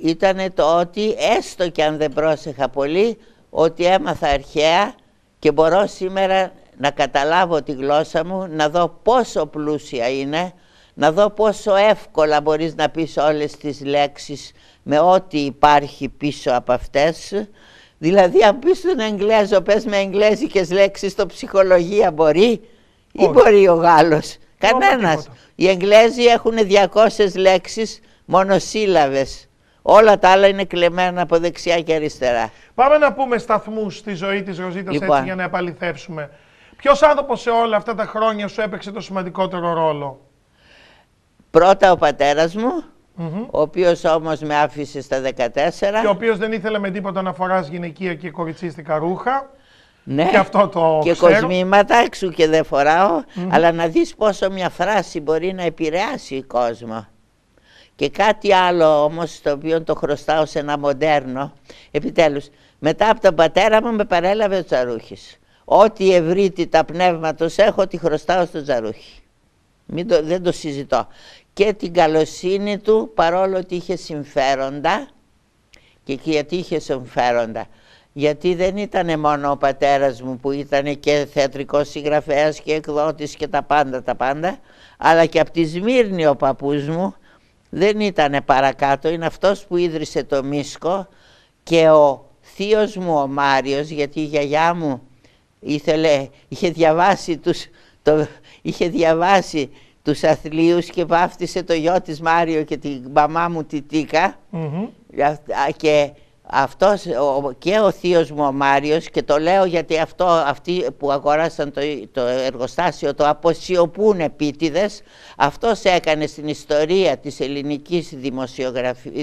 ήτανε το ότι έστω και αν δεν πρόσεχα πολύ, ότι έμαθα αρχαία και μπορώ σήμερα να καταλάβω τη γλώσσα μου, να δω πόσο πλούσια είναι, να δω πόσο εύκολα μπορείς να πεις όλες τις λέξεις με ό,τι υπάρχει πίσω από αυτές. Δηλαδή, αν πεις τον Εγγλέζο, πες με εγγλέζικες λέξεις, το ψυχολογία μπορεί ή μπορεί ο Γάλλος. Κανένας. Οι Εγγλέζοι έχουν 200 λέξεις μονοσύλλαβες. Όλα τα άλλα είναι κλεμμένα από δεξιά και αριστερά. Πάμε να πούμε σταθμούς στη ζωή της Ροζίτας έτσι λοιπόν. για να επαληθεύσουμε. Ποιος άνθρωπος σε όλα αυτά τα χρόνια σου έπαιξε το σημαντικότερο ρόλο, Πρώτα ο πατέρας μου, mm ο οποίος όμως με άφησε στα 14. Και ο οποίος δεν ήθελε με τίποτα να φοράς γυναικεία και κοριτσίστικα ρούχα. Ναι, και αυτό το και ξέρω. κοσμήματά έξω και δεν φοράω, αλλά να δεις πόσο μια φράση μπορεί να επηρεάσει κόσμος. Και κάτι άλλο όμως το οποίο το χρωστάω σε ένα μοντέρνο, επιτέλους, μετά από τον πατέρα μου με παρέλαβε ο Τσαρούχης. Ό,τι ευρύτητα πνεύματος έχω τη χρωστάω στον Τσαρούχη. δεν το συζητώ. Και την καλοσύνη του παρόλο ότι είχε συμφέροντα και γιατί είχε συμφέροντα γιατί δεν ήταν μόνο ο πατέρας μου που ήταν και θεατρικός συγγραφέας και εκδότης και τα πάντα τα πάντα, αλλά και από τη Σμύρνη ο παππούς μου δεν ήταν παρακάτω, είναι αυτός που ίδρυσε το Μίσκο και ο θείος μου ο Μάριος, γιατί η γιαγιά μου ήθελε, είχε διαβάσει τους, το, είχε διαβάσει τους αθλίους και βάφτισε το γιο της Μάριο και την μπαμά μου τη Τίκα και αυτός και ο θείος μου ο Μάριος και το λέω γιατί αυτό, αυτοί που αγοράσαν το, εργοστάσιο το αποσιωπούν επίτηδες, αυτός έκανε στην ιστορία της ελληνικής δημοσιογραφίας,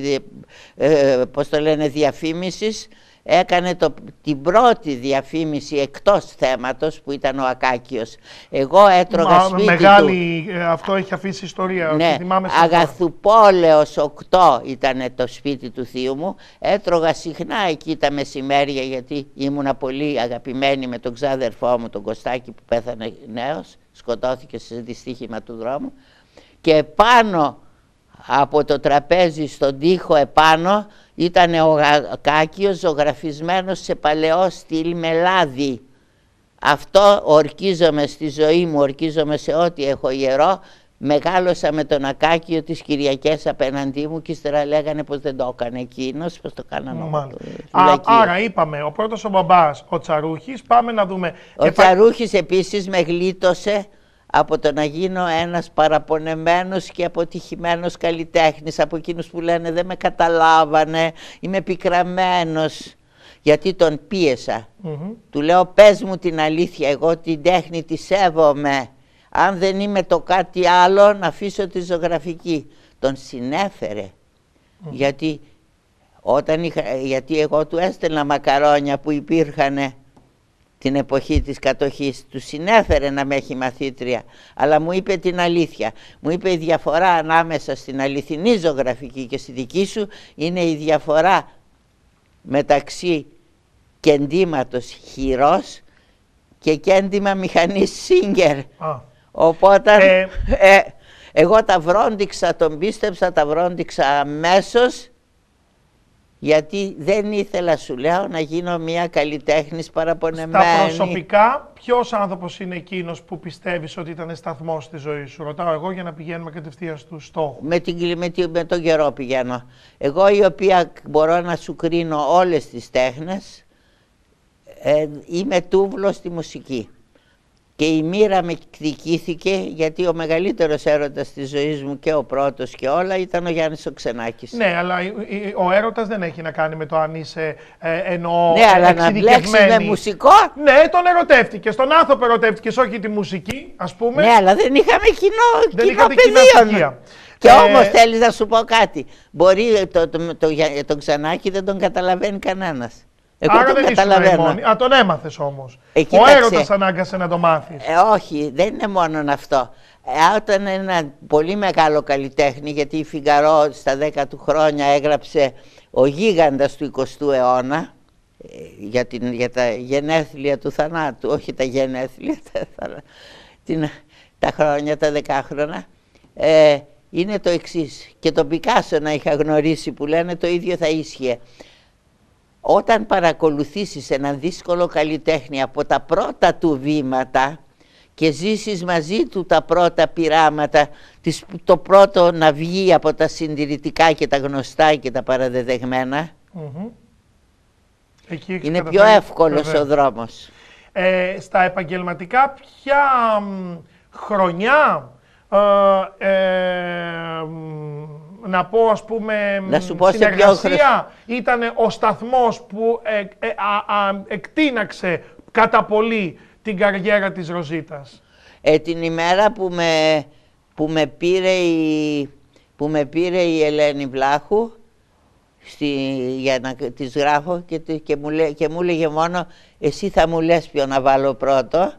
ε, πώς το λένε, διαφήμισης έκανε το, την πρώτη διαφήμιση εκτός θέματος που ήταν ο Ακάκιος. Εγώ έτρωγα Μα, σπίτι μεγάλη, ε, αυτό έχει αφήσει ιστορία. Ναι, Αγαθουπόλεως 8 ήταν το σπίτι του θείου μου. Έτρωγα συχνά εκεί τα μεσημέρια γιατί ήμουνα πολύ αγαπημένη με τον ξάδερφό μου τον Κωστάκη που πέθανε νέος. Σκοτώθηκε σε δυστύχημα του δρόμου. Και πάνω από το τραπέζι στον τοίχο επάνω ήταν ο κάκιος ζωγραφισμένος σε παλαιό στυλ με λάδι. Αυτό ορκίζομαι στη ζωή μου, ορκίζομαι σε ό,τι έχω ιερό. Μεγάλωσα με τον Ακάκιο τις Κυριακές απέναντί μου και ύστερα λέγανε πως δεν το έκανε εκείνος, πως το κάνανε Άρα είπαμε, ο πρώτος ο μπαμπάς, ο Τσαρούχης, πάμε να δούμε. Ο Επα... Τσαρούχης επίσης με γλίτωσε από το να γίνω ένας παραπονεμένος και αποτυχημένος καλλιτέχνης, από εκείνους που λένε δεν με καταλάβανε, είμαι πικραμένος, γιατί τον πίεσα. Του λέω πες μου την αλήθεια, εγώ την τέχνη τη σέβομαι. Αν δεν είμαι το κάτι άλλο, να αφήσω τη ζωγραφική. Τον συνέφερε, γιατί, όταν γιατί εγώ του έστελνα μακαρόνια που υπήρχανε την εποχή της κατοχής. Του συνέφερε να με έχει μαθήτρια, αλλά μου είπε την αλήθεια. Μου είπε η διαφορά ανάμεσα στην αληθινή ζωγραφική και στη δική σου είναι η διαφορά μεταξύ κεντήματος χειρός και κέντημα μηχανής σίγκερ. Οπότε ε. Ε, ε... εγώ τα βρόντιξα, τον πίστεψα, τα βρόντιξα αμέσως γιατί δεν ήθελα σου λέω να γίνω μια καλλιτέχνης παραπονεμένη. Στα προσωπικά ποιος άνθρωπος είναι εκείνος που πιστεύεις ότι ήταν σταθμός στη ζωή σου. Ρωτάω εγώ για να πηγαίνουμε κατευθείαν στους στόχο. Με, την, με, με τον καιρό πηγαίνω. Εγώ η οποία μπορώ να σου κρίνω όλες τις τέχνες ε, είμαι τούβλος στη μουσική και η μοίρα με εκδικήθηκε γιατί ο μεγαλύτερος έρωτας της ζωής μου και ο πρώτος και όλα ήταν ο Γιάννης ο Ξενάκης. Ναι, αλλά ο έρωτας δεν έχει να κάνει με το αν είσαι ε, εννοώ Ναι, αλλά να μπλέξεις με μουσικό. Ναι, τον ερωτεύτηκε. Στον άνθρωπο ερωτεύτηκες, όχι τη μουσική, ας πούμε. Ναι, αλλά δεν είχαμε κοινό, δεν κοινό πεδίο. Και ε... όμως θέλεις να σου πω κάτι. Μπορεί το, το, το δεν τον καταλαβαίνει κανένας. Εγώ Άρα δεν ήσουν μόνη. Α, τον έμαθες όμως. Ο έρωτας ανάγκασε να το μάθεις. Ε, όχι, δεν είναι μόνο αυτό. Ε, όταν ένα πολύ μεγάλο καλλιτέχνη, γιατί η Φιγκαρό στα 10 του χρόνια έγραψε ο γίγαντας του 20ου αιώνα, ε, για, την, για τα γενέθλια του θανάτου, όχι τα γενέθλια, τα, την, τα χρόνια, τα δεκάχρονα, ε, είναι το εξής. Και τον Πικάσο να είχα γνωρίσει που λένε το ίδιο θα ίσχυε όταν παρακολουθήσεις έναν δύσκολο καλλιτέχνη από τα πρώτα του βήματα και ζήσεις μαζί του τα πρώτα πειράματα, το πρώτο να βγει από τα συντηρητικά και τα γνωστά και τα παραδεδεγμένα, είναι πιο εύκολος ο δρόμος. Ε, στα επαγγελματικά ποια χρονιά ε, ε, να πω ας πούμε να συνεργασία ήταν ο σταθμός που ε, ε εκτείναξε κατά πολύ την καριέρα της Ροζίτας. Ε, την ημέρα που με, που με, πήρε, η, που με πήρε η Ελένη Βλάχου στη, για να της γράφω και, και, μου, λέ, και μου έλεγε μόνο εσύ θα μου λες ποιο να βάλω πρώτο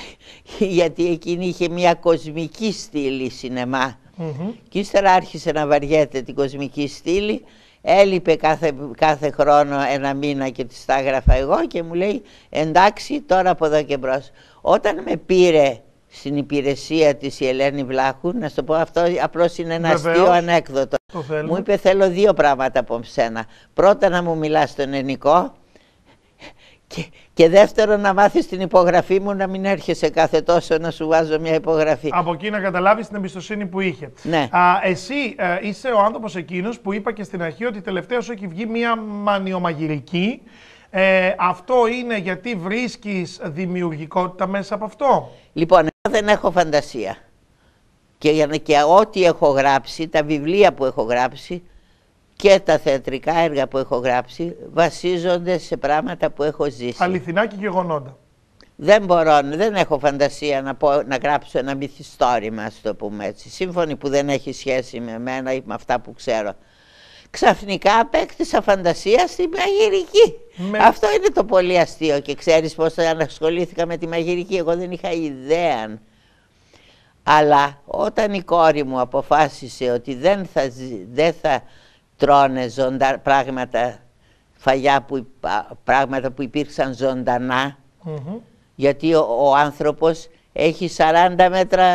[LAUGHS] γιατί εκείνη είχε μια κοσμική στήλη σινεμά Mm-hmm. Και ύστερα άρχισε να βαριέται την κοσμική στήλη. Έλειπε κάθε, κάθε χρόνο ένα μήνα και της τα έγραφα εγώ και μου λέει εντάξει τώρα από εδώ και μπρος. Όταν με πήρε στην υπηρεσία της η Ελένη Βλάχου, να σου το πω αυτό απλώς είναι ένα αστείο ανέκδοτο. Μου είπε θέλω δύο πράγματα από σένα. Πρώτα να μου μιλάς στον ενικό και, και δεύτερο να μάθεις την υπογραφή μου, να μην έρχεσαι κάθε τόσο να σου βάζω μια υπογραφή. Από εκεί να καταλάβεις την εμπιστοσύνη που είχε. Ναι. Α, εσύ ε, είσαι ο άνθρωπος εκείνος που είπα και στην αρχή ότι τελευταίως έχει βγει μια μανιομαγειρική. Ε, αυτό είναι γιατί βρίσκεις δημιουργικότητα μέσα από αυτό. Λοιπόν, εγώ δεν έχω φαντασία. Και, και ό,τι έχω γράψει, τα βιβλία που έχω γράψει, και τα θεατρικά έργα που έχω γράψει βασίζονται σε πράγματα που έχω ζήσει. Αληθινά και γεγονότα. Δεν μπορώ, δεν έχω φαντασία να, να γράψω ένα μυθιστόρημα, ας το πούμε έτσι. Σύμφωνοι που δεν έχει σχέση με μένα ή με αυτά που ξέρω. Ξαφνικά απέκτησα φαντασία στη μαγειρική. Αυτό είναι το πολύ αστείο και ξέρεις πώς ανασχολήθηκα με τη μαγειρική. Εγώ δεν είχα ιδέα. Αλλά όταν η κόρη μου αποφάσισε ότι δεν θα, δεν θα τρώνε ζωντα... πράγματα, φαγιά που, πράγματα που υπήρξαν ζωντανά, γιατί ο, ο άνθρωπος έχει 40 μέτρα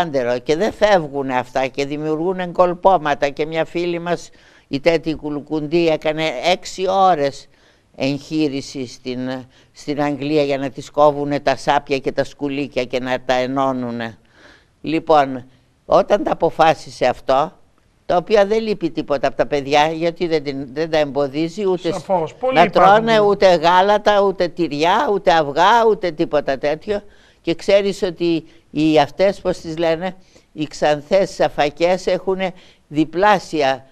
άντερο και δεν φεύγουν αυτά και δημιουργούν εγκολπώματα και μια φίλη μας η Τέτη Κουλουκουντή έκανε 6 ώρες εγχείρηση στην, στην Αγγλία για να τις κόβουν τα σάπια και τα σκουλίκια και να τα ενώνουν. Λοιπόν, όταν τα αποφάσισε αυτό, τα οποία δεν λείπει τίποτα από τα παιδιά γιατί δεν, δεν τα εμποδίζει ούτε Σαφώς, να τρώνε ούτε γάλατα, ούτε τυριά, ούτε αυγά, ούτε τίποτα τέτοιο και ξέρεις ότι οι αυτές, πώς τις λένε, οι ξανθές σαφακές έχουν διπλάσια,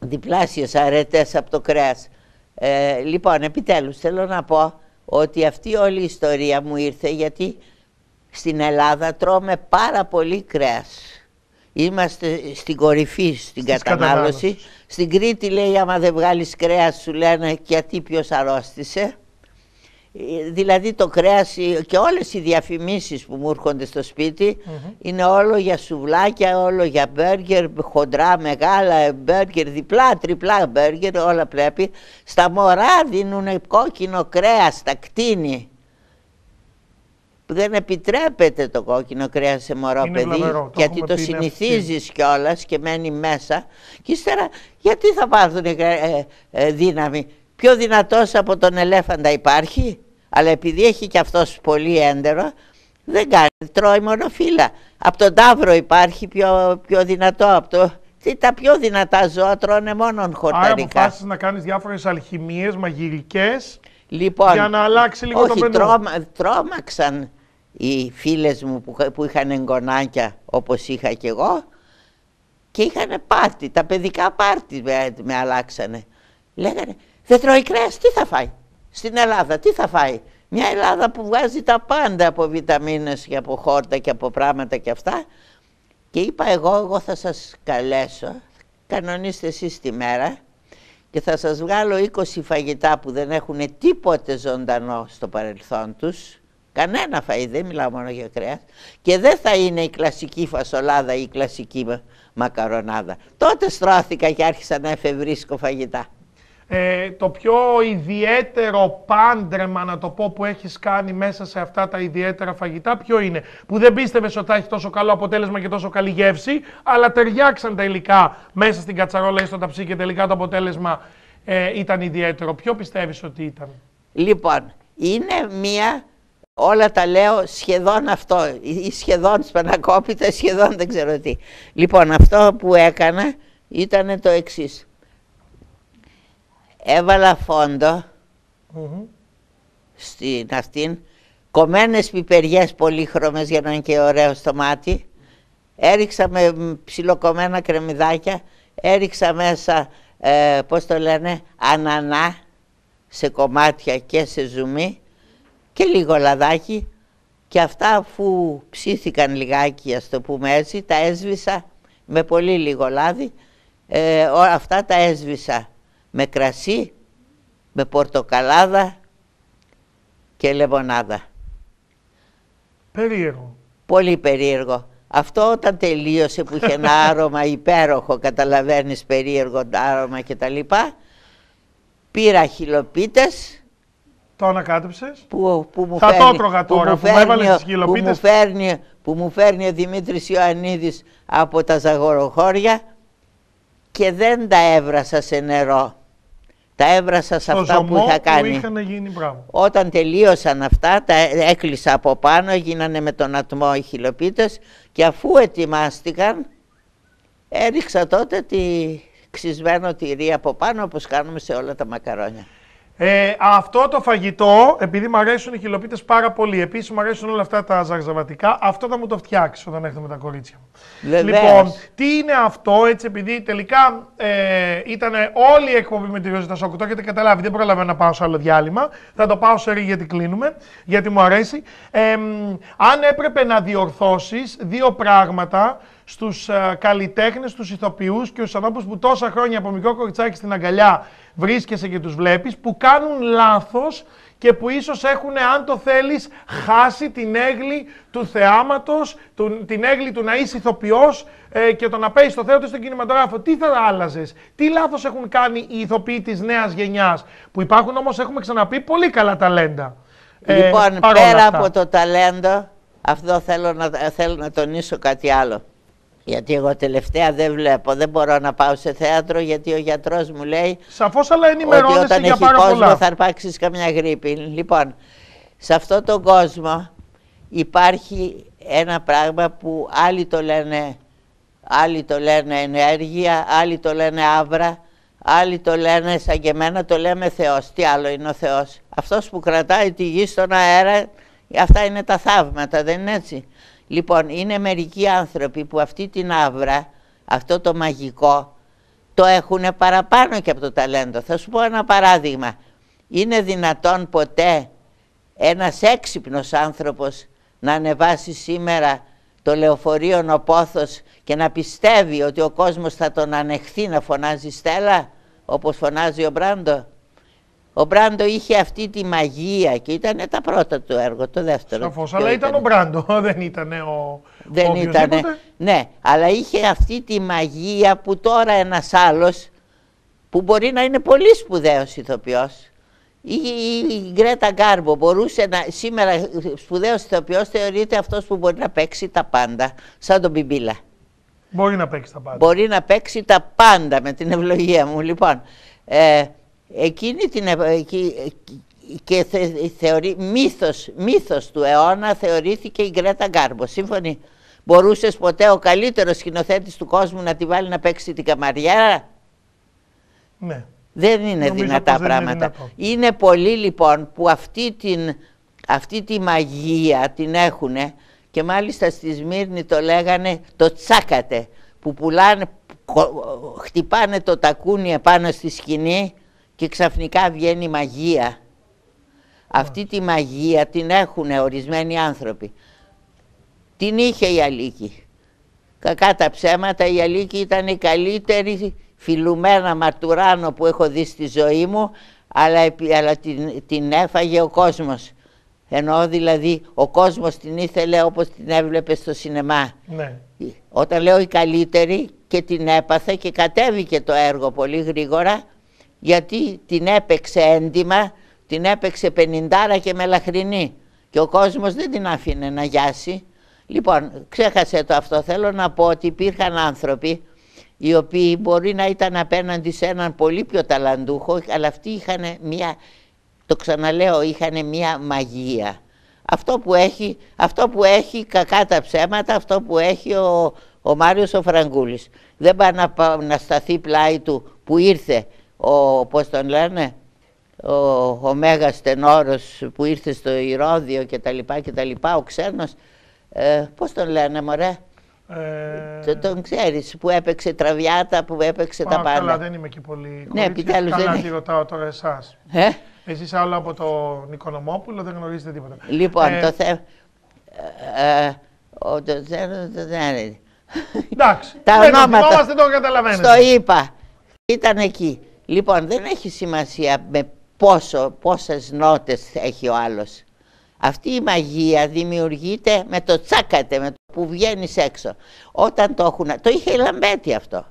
διπλάσιες αρετές από το κρέας. Ε, λοιπόν, επιτέλους θέλω να πω ότι αυτή όλη η ιστορία μου ήρθε γιατί στην Ελλάδα τρώμε πάρα πολύ κρέας. Είμαστε στην κορυφή στην κατανάλωση. Στην Κρήτη λέει άμα δεν βγάλεις κρέας σου λένε γιατί ποιος αρρώστησε. Ε, δηλαδή το κρέας και όλες οι διαφημίσεις που μου έρχονται στο σπιτι είναι όλο για σουβλάκια, όλο για μπέργκερ, χοντρά μεγάλα μπέργκερ, διπλά, τριπλά μπέργκερ, όλα πρέπει. Στα μωρά δίνουν κόκκινο κρέας, τα κτίνη δεν επιτρέπεται το κόκκινο κρέας σε μωρό παιδί, γιατί το συνηθίζει κιόλας και μένει μέσα. Και ύστερα, γιατί θα πάρουν ε, ε, ε, δύναμη. Πιο δυνατός από τον ελέφαντα υπάρχει, αλλά επειδή έχει κι αυτός πολύ έντερο, δεν κάνει. Τρώει μόνο φύλλα. Από τον τάβρο υπάρχει πιο, πιο δυνατό. Από το... Τι, τα πιο δυνατά ζώα τρώνε μόνο χορταρικά. Άρα αποφάσισες να κάνεις διάφορες αλχημίες μαγειρικές λοιπόν, για να αλλάξει λίγο όχι, το μενού. Τρόμα, τρόμαξαν οι φίλες μου που, που είχαν εγγονάκια όπως είχα κι εγώ και είχαν πάρτι, τα παιδικά πάρτι με, με αλλάξανε. Λέγανε, δεν τρώει κρέας, τι θα φάει στην Ελλάδα, τι θα φάει. Μια Ελλάδα που βγάζει τα πάντα από βιταμίνες και από χόρτα και από πράγματα και αυτά. Και είπα εγώ, εγώ θα σας καλέσω, κανονίστε εσείς τη μέρα και θα σας βγάλω 20 φαγητά που δεν έχουν τίποτε ζωντανό στο παρελθόν τους κανένα φαΐ, ε, δεν μιλάω μόνο για κρέας, και δεν θα είναι η κλασική φασολάδα ή η κλασική μακαρονάδα. Τότε στρώθηκα και άρχισα να εφευρίσκω φαγητά. Ε, το πιο ιδιαίτερο πάντρεμα, να το πω, που έχεις κάνει μέσα σε αυτά τα ιδιαίτερα φαγητά, ποιο είναι. Που δεν πίστευε ότι θα έχει τόσο καλό αποτέλεσμα και τόσο καλή γεύση, αλλά ταιριάξαν τα υλικά μέσα στην κατσαρόλα ή στο ταψί και τελικά το αποτέλεσμα ε, ήταν ιδιαίτερο. Ποιο πιστεύεις ότι ήταν. Λοιπόν, είναι μία όλα τα λέω σχεδόν αυτό, ή σχεδόν σπανακόπιτα, σχεδόν δεν ξέρω τι. Λοιπόν, αυτό που έκανα ήταν το εξής. Έβαλα στην αυτήν, κομμένες πιπεριές πολύχρωμες για να είναι και ωραίο στο μάτι, έριξα με ψιλοκομμένα κρεμμυδάκια, έριξα μέσα, ε, πώς το λένε, ανανά σε κομμάτια και σε ζουμί, και λίγο λαδάκι και αυτά αφού ψήθηκαν λιγάκι, ας το πούμε έτσι, τα έσβησα με πολύ λίγο λάδι, ε, αυτά τα έσβησα με κρασί, με πορτοκαλάδα και λεμονάδα. Περίεργο. Πολύ περίεργο. Αυτό όταν τελείωσε που είχε ένα [LAUGHS] άρωμα υπέροχο, καταλαβαίνεις περίεργο άρωμα κτλ. Πήρα χιλοπίτες, το ανακάτεψες. Που, που μου θα φέρνει, το έτρωγα τώρα, που, μου έβαλε Που, μου φέρνει, που μου φέρνει ο Δημήτρης Ιωαννίδης από τα Ζαγοροχώρια και δεν τα έβρασα σε νερό. Τα έβρασα σε αυτά που είχα κάνει. είχαν γίνει πράγμα. Όταν τελείωσαν αυτά, τα ε, έκλεισα από πάνω, γίνανε με τον ατμό οι χυλοπίτες και αφού ετοιμάστηκαν, έριξα τότε τη ξυσμένο τυρί από πάνω, όπως κάνουμε σε όλα τα μακαρόνια. Ε, αυτό το φαγητό, επειδή μου αρέσουν οι χιλοπίτες πάρα πολύ, επίσης μου αρέσουν όλα αυτά τα ζαρζαβατικά, αυτό θα μου το φτιάξεις όταν έρθω με τα κορίτσια μου. Λοιπόν, τι είναι αυτό, έτσι, επειδή τελικά ε, ήταν όλη η εκπομπή με τη Ροζίτα Σόκου. Το έχετε καταλάβει, δεν προλαβαίνω να πάω σε άλλο διάλειμμα. Θα το πάω σε γιατί κλείνουμε, γιατί μου αρέσει. αν έπρεπε να διορθώσεις δύο πράγματα στους ε, καλλιτέχνες, στους ηθοποιούς και στους ανθρώπους που τόσα χρόνια από μικρό κοριτσάκι στην αγκαλιά βρίσκεσαι και τους βλέπεις, που κάνουν λάθος και που ίσως έχουν, αν το θέλεις χάσει την έγκλη του θεάματος, την έγκλη του να είσαι ηθοποιός ε, και το να παίζεις στο θέατρο στον κινηματογράφο. Τι θα άλλαζες, τι λάθος έχουν κάνει οι ηθοποιοί της νέας γενιάς. που υπάρχουν όμως, έχουμε ξαναπεί, πολύ καλά ταλέντα. Ε, λοιπόν, πέρα από το ταλέντο, αυτό θέλω να, θέλω να τονίσω κάτι άλλο. Γιατί εγώ τελευταία δεν βλέπω, δεν μπορώ να πάω σε θέατρο γιατί ο γιατρός μου λέει. Σαφώς, αλλά ενημερώνεσαι ότι όταν για έχει κόσμο πολλά. θα αρπάξεις καμιά γρήπη. Λοιπόν, σε αυτόν τον κόσμο υπάρχει ένα πράγμα που άλλοι το λένε, άλλοι το λένε ενέργεια, άλλοι το λένε άβρα, άλλοι το λένε σαν και εμένα το λέμε Θεός. Τι άλλο είναι ο Θεός. Αυτός που κρατάει τη γη στον αέρα, αυτά είναι τα θαύματα, δεν είναι έτσι. Λοιπόν, είναι μερικοί άνθρωποι που αυτή την άβρα, αυτό το μαγικό, το έχουν παραπάνω και από το ταλέντο. Θα σου πω ένα παράδειγμα. Είναι δυνατόν ποτέ ένας έξυπνος άνθρωπος να ανεβάσει σήμερα το λεωφορείο ο και να πιστεύει ότι ο κόσμος θα τον ανεχθεί να φωνάζει Στέλλα, όπως φωνάζει ο Μπράντο. Ο Μπράντο είχε αυτή τη μαγεία και ήταν τα πρώτα του έργο, το δεύτερο. Σαφώς, αλλά ήταν ο Μπράντο, [LAUGHS] δεν ήταν ο. Δεν ήταν. Ναι, αλλά είχε αυτή τη μαγεία που τώρα ένας άλλος που μπορεί να είναι πολύ σπουδαίος ηθοποιός. Η, η, η Γκρέτα Γκάρμπο μπορούσε να. Σήμερα σπουδαίος ηθοποιός θεωρείται αυτός που μπορεί να παίξει τα πάντα, σαν τον Μπιμπίλα. Μπορεί να παίξει τα πάντα. Μπορεί να παίξει τα πάντα με την ευλογία μου. Λοιπόν, ε, Εκείνη την εκεί, και θεωρεί, μύθος, μύθος του αιώνα θεωρήθηκε η Γκρέτα Γκάρμπο. Σύμφωνοι, μπορούσες ποτέ ο καλύτερος σκηνοθέτης του κόσμου να τη βάλει να παίξει την καμαριέρα. Ναι. Δεν είναι δυνατά πράγματα. Είναι, πολλοί λοιπόν που αυτή, την, αυτή τη μαγεία την έχουν και μάλιστα στη Σμύρνη το λέγανε το τσάκατε που πουλάνε, χτυπάνε το τακούνι επάνω στη σκηνή και ξαφνικά βγαίνει μαγεία. Αυτή τη μαγεία την έχουν ορισμένοι άνθρωποι. Την είχε η Αλίκη. Κακά τα ψέματα, η Αλίκη ήταν η καλύτερη φιλουμένα μαρτουράνο που έχω δει στη ζωή μου, αλλά, την, την έφαγε ο κόσμος. Ενώ δηλαδή ο κόσμος την ήθελε όπως την έβλεπε στο σινεμά. Ναι. Όταν λέω η καλύτερη και την έπαθε και κατέβηκε το έργο πολύ γρήγορα, γιατί την έπαιξε έντιμα, την έπαιξε πενιντάρα και μελαχρινή και ο κόσμος δεν την άφηνε να γιάσει. Λοιπόν, ξέχασε το αυτό. Θέλω να πω ότι υπήρχαν άνθρωποι οι οποίοι μπορεί να ήταν απέναντι σε έναν πολύ πιο ταλαντούχο, αλλά αυτοί είχαν μία, το ξαναλέω, είχαν μία μαγεία. Αυτό που έχει, αυτό που έχει κακά τα ψέματα, αυτό που έχει ο, ο Μάριος ο Φραγκούλης. Δεν πάει να, να σταθεί πλάι του που ήρθε ο, πώς τον λένε, ο, ο Μέγας Τενόρος που ήρθε στο Ηρώδιο και τα λοιπά και τα λοιπά, ο ξένος, ε, πώς τον λένε μωρέ, ε... τον ξέρεις που έπαιξε τραβιάτα, που έπαιξε τα πάντα. Καλά, δεν είμαι και πολύ ναι, επιτέλους καλά δεν... τι ρωτάω τώρα εσάς. Ε? Εσείς άλλο από τον Νικονομόπουλο, δεν γνωρίζετε τίποτα. Λοιπόν, ε... το θέμα... Ε, ε ο, το, δεν, είναι. Εντάξει. Τα ονόματα. το καταλαβαίνετε. Στο είπα. Ήταν εκεί. Λοιπόν, δεν έχει σημασία με πόσο, πόσες νότες έχει ο άλλος. Αυτή η μαγεία δημιουργείται με το τσάκατε, με το που βγαίνεις έξω. Όταν το έχουν... Το είχε η Λαμπέτη αυτό.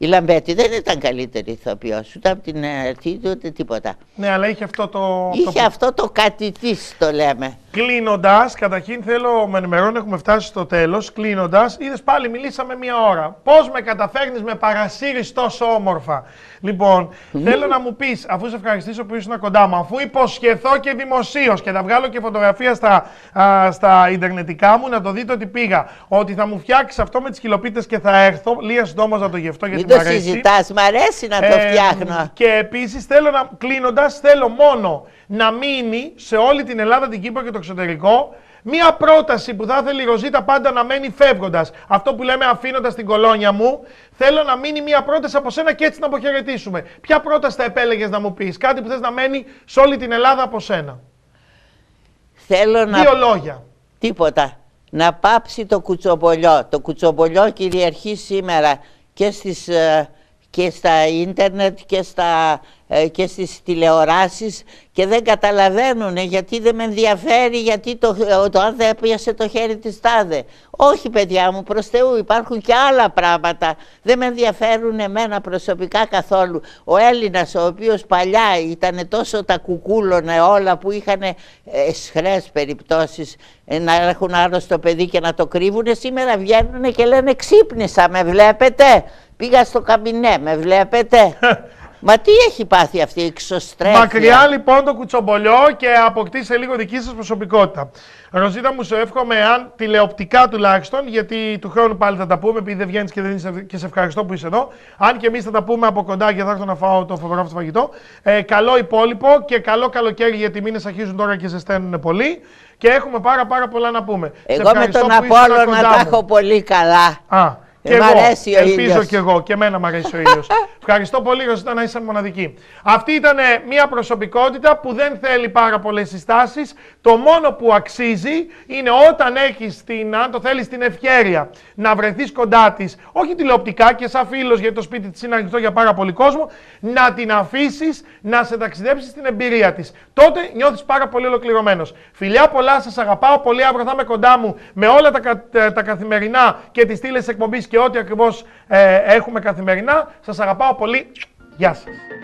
Η Λαμπέτη δεν ήταν καλύτερη ηθοποιός, ούτε από την αρχή του ούτε τίποτα. Ναι, αλλά είχε αυτό το. Είχε αυτό το κάτι τη, το λέμε. Κλείνοντας, καταρχήν θέλω, με ενημερώνω, έχουμε φτάσει στο τέλος. Κλείνοντας, είδες πάλι μιλήσαμε μία ώρα. Πώς με καταφέρνεις, με παρασύρεις τόσο όμορφα. Λοιπόν, mm. θέλω να μου πεις, αφού σε ευχαριστήσω που ήσουν κοντά μου, αφού υποσχεθώ και δημοσίως και θα βγάλω και φωτογραφία στα, α, στα Ιντερνετικά μου να το δείτε ότι πήγα. Ότι θα μου φτιάξεις αυτό με τις κιλοπίτε και θα έρθω. Λία συντόμως να το γευτώ γιατί το συζητάς. Μ' αρέσει να το φτιάχνω. και επίσης θέλω να κλείνοντας, θέλω μόνο να μείνει σε όλη την Ελλάδα, την Κύπρο και το εξωτερικό μία πρόταση που θα ήθελε η Ροζίτα πάντα να μένει φεύγοντας. Αυτό που λέμε αφήνοντας την κολόνια μου. Θέλω να μείνει μία πρόταση από σένα και έτσι να αποχαιρετήσουμε. Ποια πρόταση θα επέλεγες να μου πεις, κάτι που θες να μένει σε όλη την Ελλάδα από σένα. Θέλω να. Δύο λόγια. Τίποτα. Να πάψει το κουτσομπολιό. Το κουτσομπολιό κυριαρχεί σήμερα και στις ε, και στα ίντερνετ και, στα, ε, και στις τηλεοράσεις και δεν καταλαβαίνουν γιατί δεν με ενδιαφέρει, γιατί το, ε, το αν δεν έπιασε το χέρι της τάδε. Όχι παιδιά μου, προς Θεού υπάρχουν και άλλα πράγματα. Δεν με ενδιαφέρουν εμένα προσωπικά καθόλου. Ο Έλληνας ο οποίος παλιά ήταν τόσο τα κουκούλωνε όλα που είχαν ε, εσχρές περιπτώσεις να έχουν άρρωστο παιδί και να το κρύβουν, σήμερα βγαίνουν και λένε ξύπνησα με βλέπετε. Πήγα στο καμπινέ, με βλέπετε. [LAUGHS] Μα τι έχει πάθει αυτή η εξωστρέφεια. Μακριά λοιπόν το κουτσομπολιό και αποκτήσε λίγο δική σας προσωπικότητα. Ροζίτα μου, σε εύχομαι αν τηλεοπτικά τουλάχιστον, γιατί του χρόνου πάλι θα τα πούμε, επειδή δεν βγαίνεις και, δεν είσαι, και σε ευχαριστώ που είσαι εδώ. Αν και εμείς θα τα πούμε από κοντά και θα έρθω να φάω το φοβερό αυτό φαγητό. Ε, καλό υπόλοιπο και καλό καλοκαίρι, γιατί οι μήνες αρχίζουν τώρα και ζεσταίνουν πολύ. Και έχουμε πάρα πάρα πολλά να πούμε. Εγώ με τον Απόλαιο να τα έχω πολύ καλά. Α. Και εγώ, αρέσει ο Ελπίζω και εγώ. Και εμένα μου αρέσει ο ήλιος. [LAUGHS] Ευχαριστώ πολύ, να είσαι μοναδική. Αυτή ήταν μια προσωπικότητα που δεν θέλει πάρα πολλές συστάσεις. Το μόνο που αξίζει είναι όταν έχεις την, αν το θέλεις, την ευκαιρία να βρεθείς κοντά της, όχι τηλεοπτικά και σαν φίλος, γιατί το σπίτι της είναι ανοιχτό για πάρα πολύ κόσμο, να την αφήσεις να σε ταξιδέψει στην εμπειρία της. Τότε νιώθεις πάρα πολύ ολοκληρωμένος. Φιλιά πολλά, σας αγαπάω πολύ. Αύριο θα είμαι κοντά μου με όλα τα, τα, τα καθημερινά και τις στήλες εκπομπής και ό,τι ακριβώς ε, έχουμε καθημερινά. Σας αγαπάω πολύ. Γεια σας.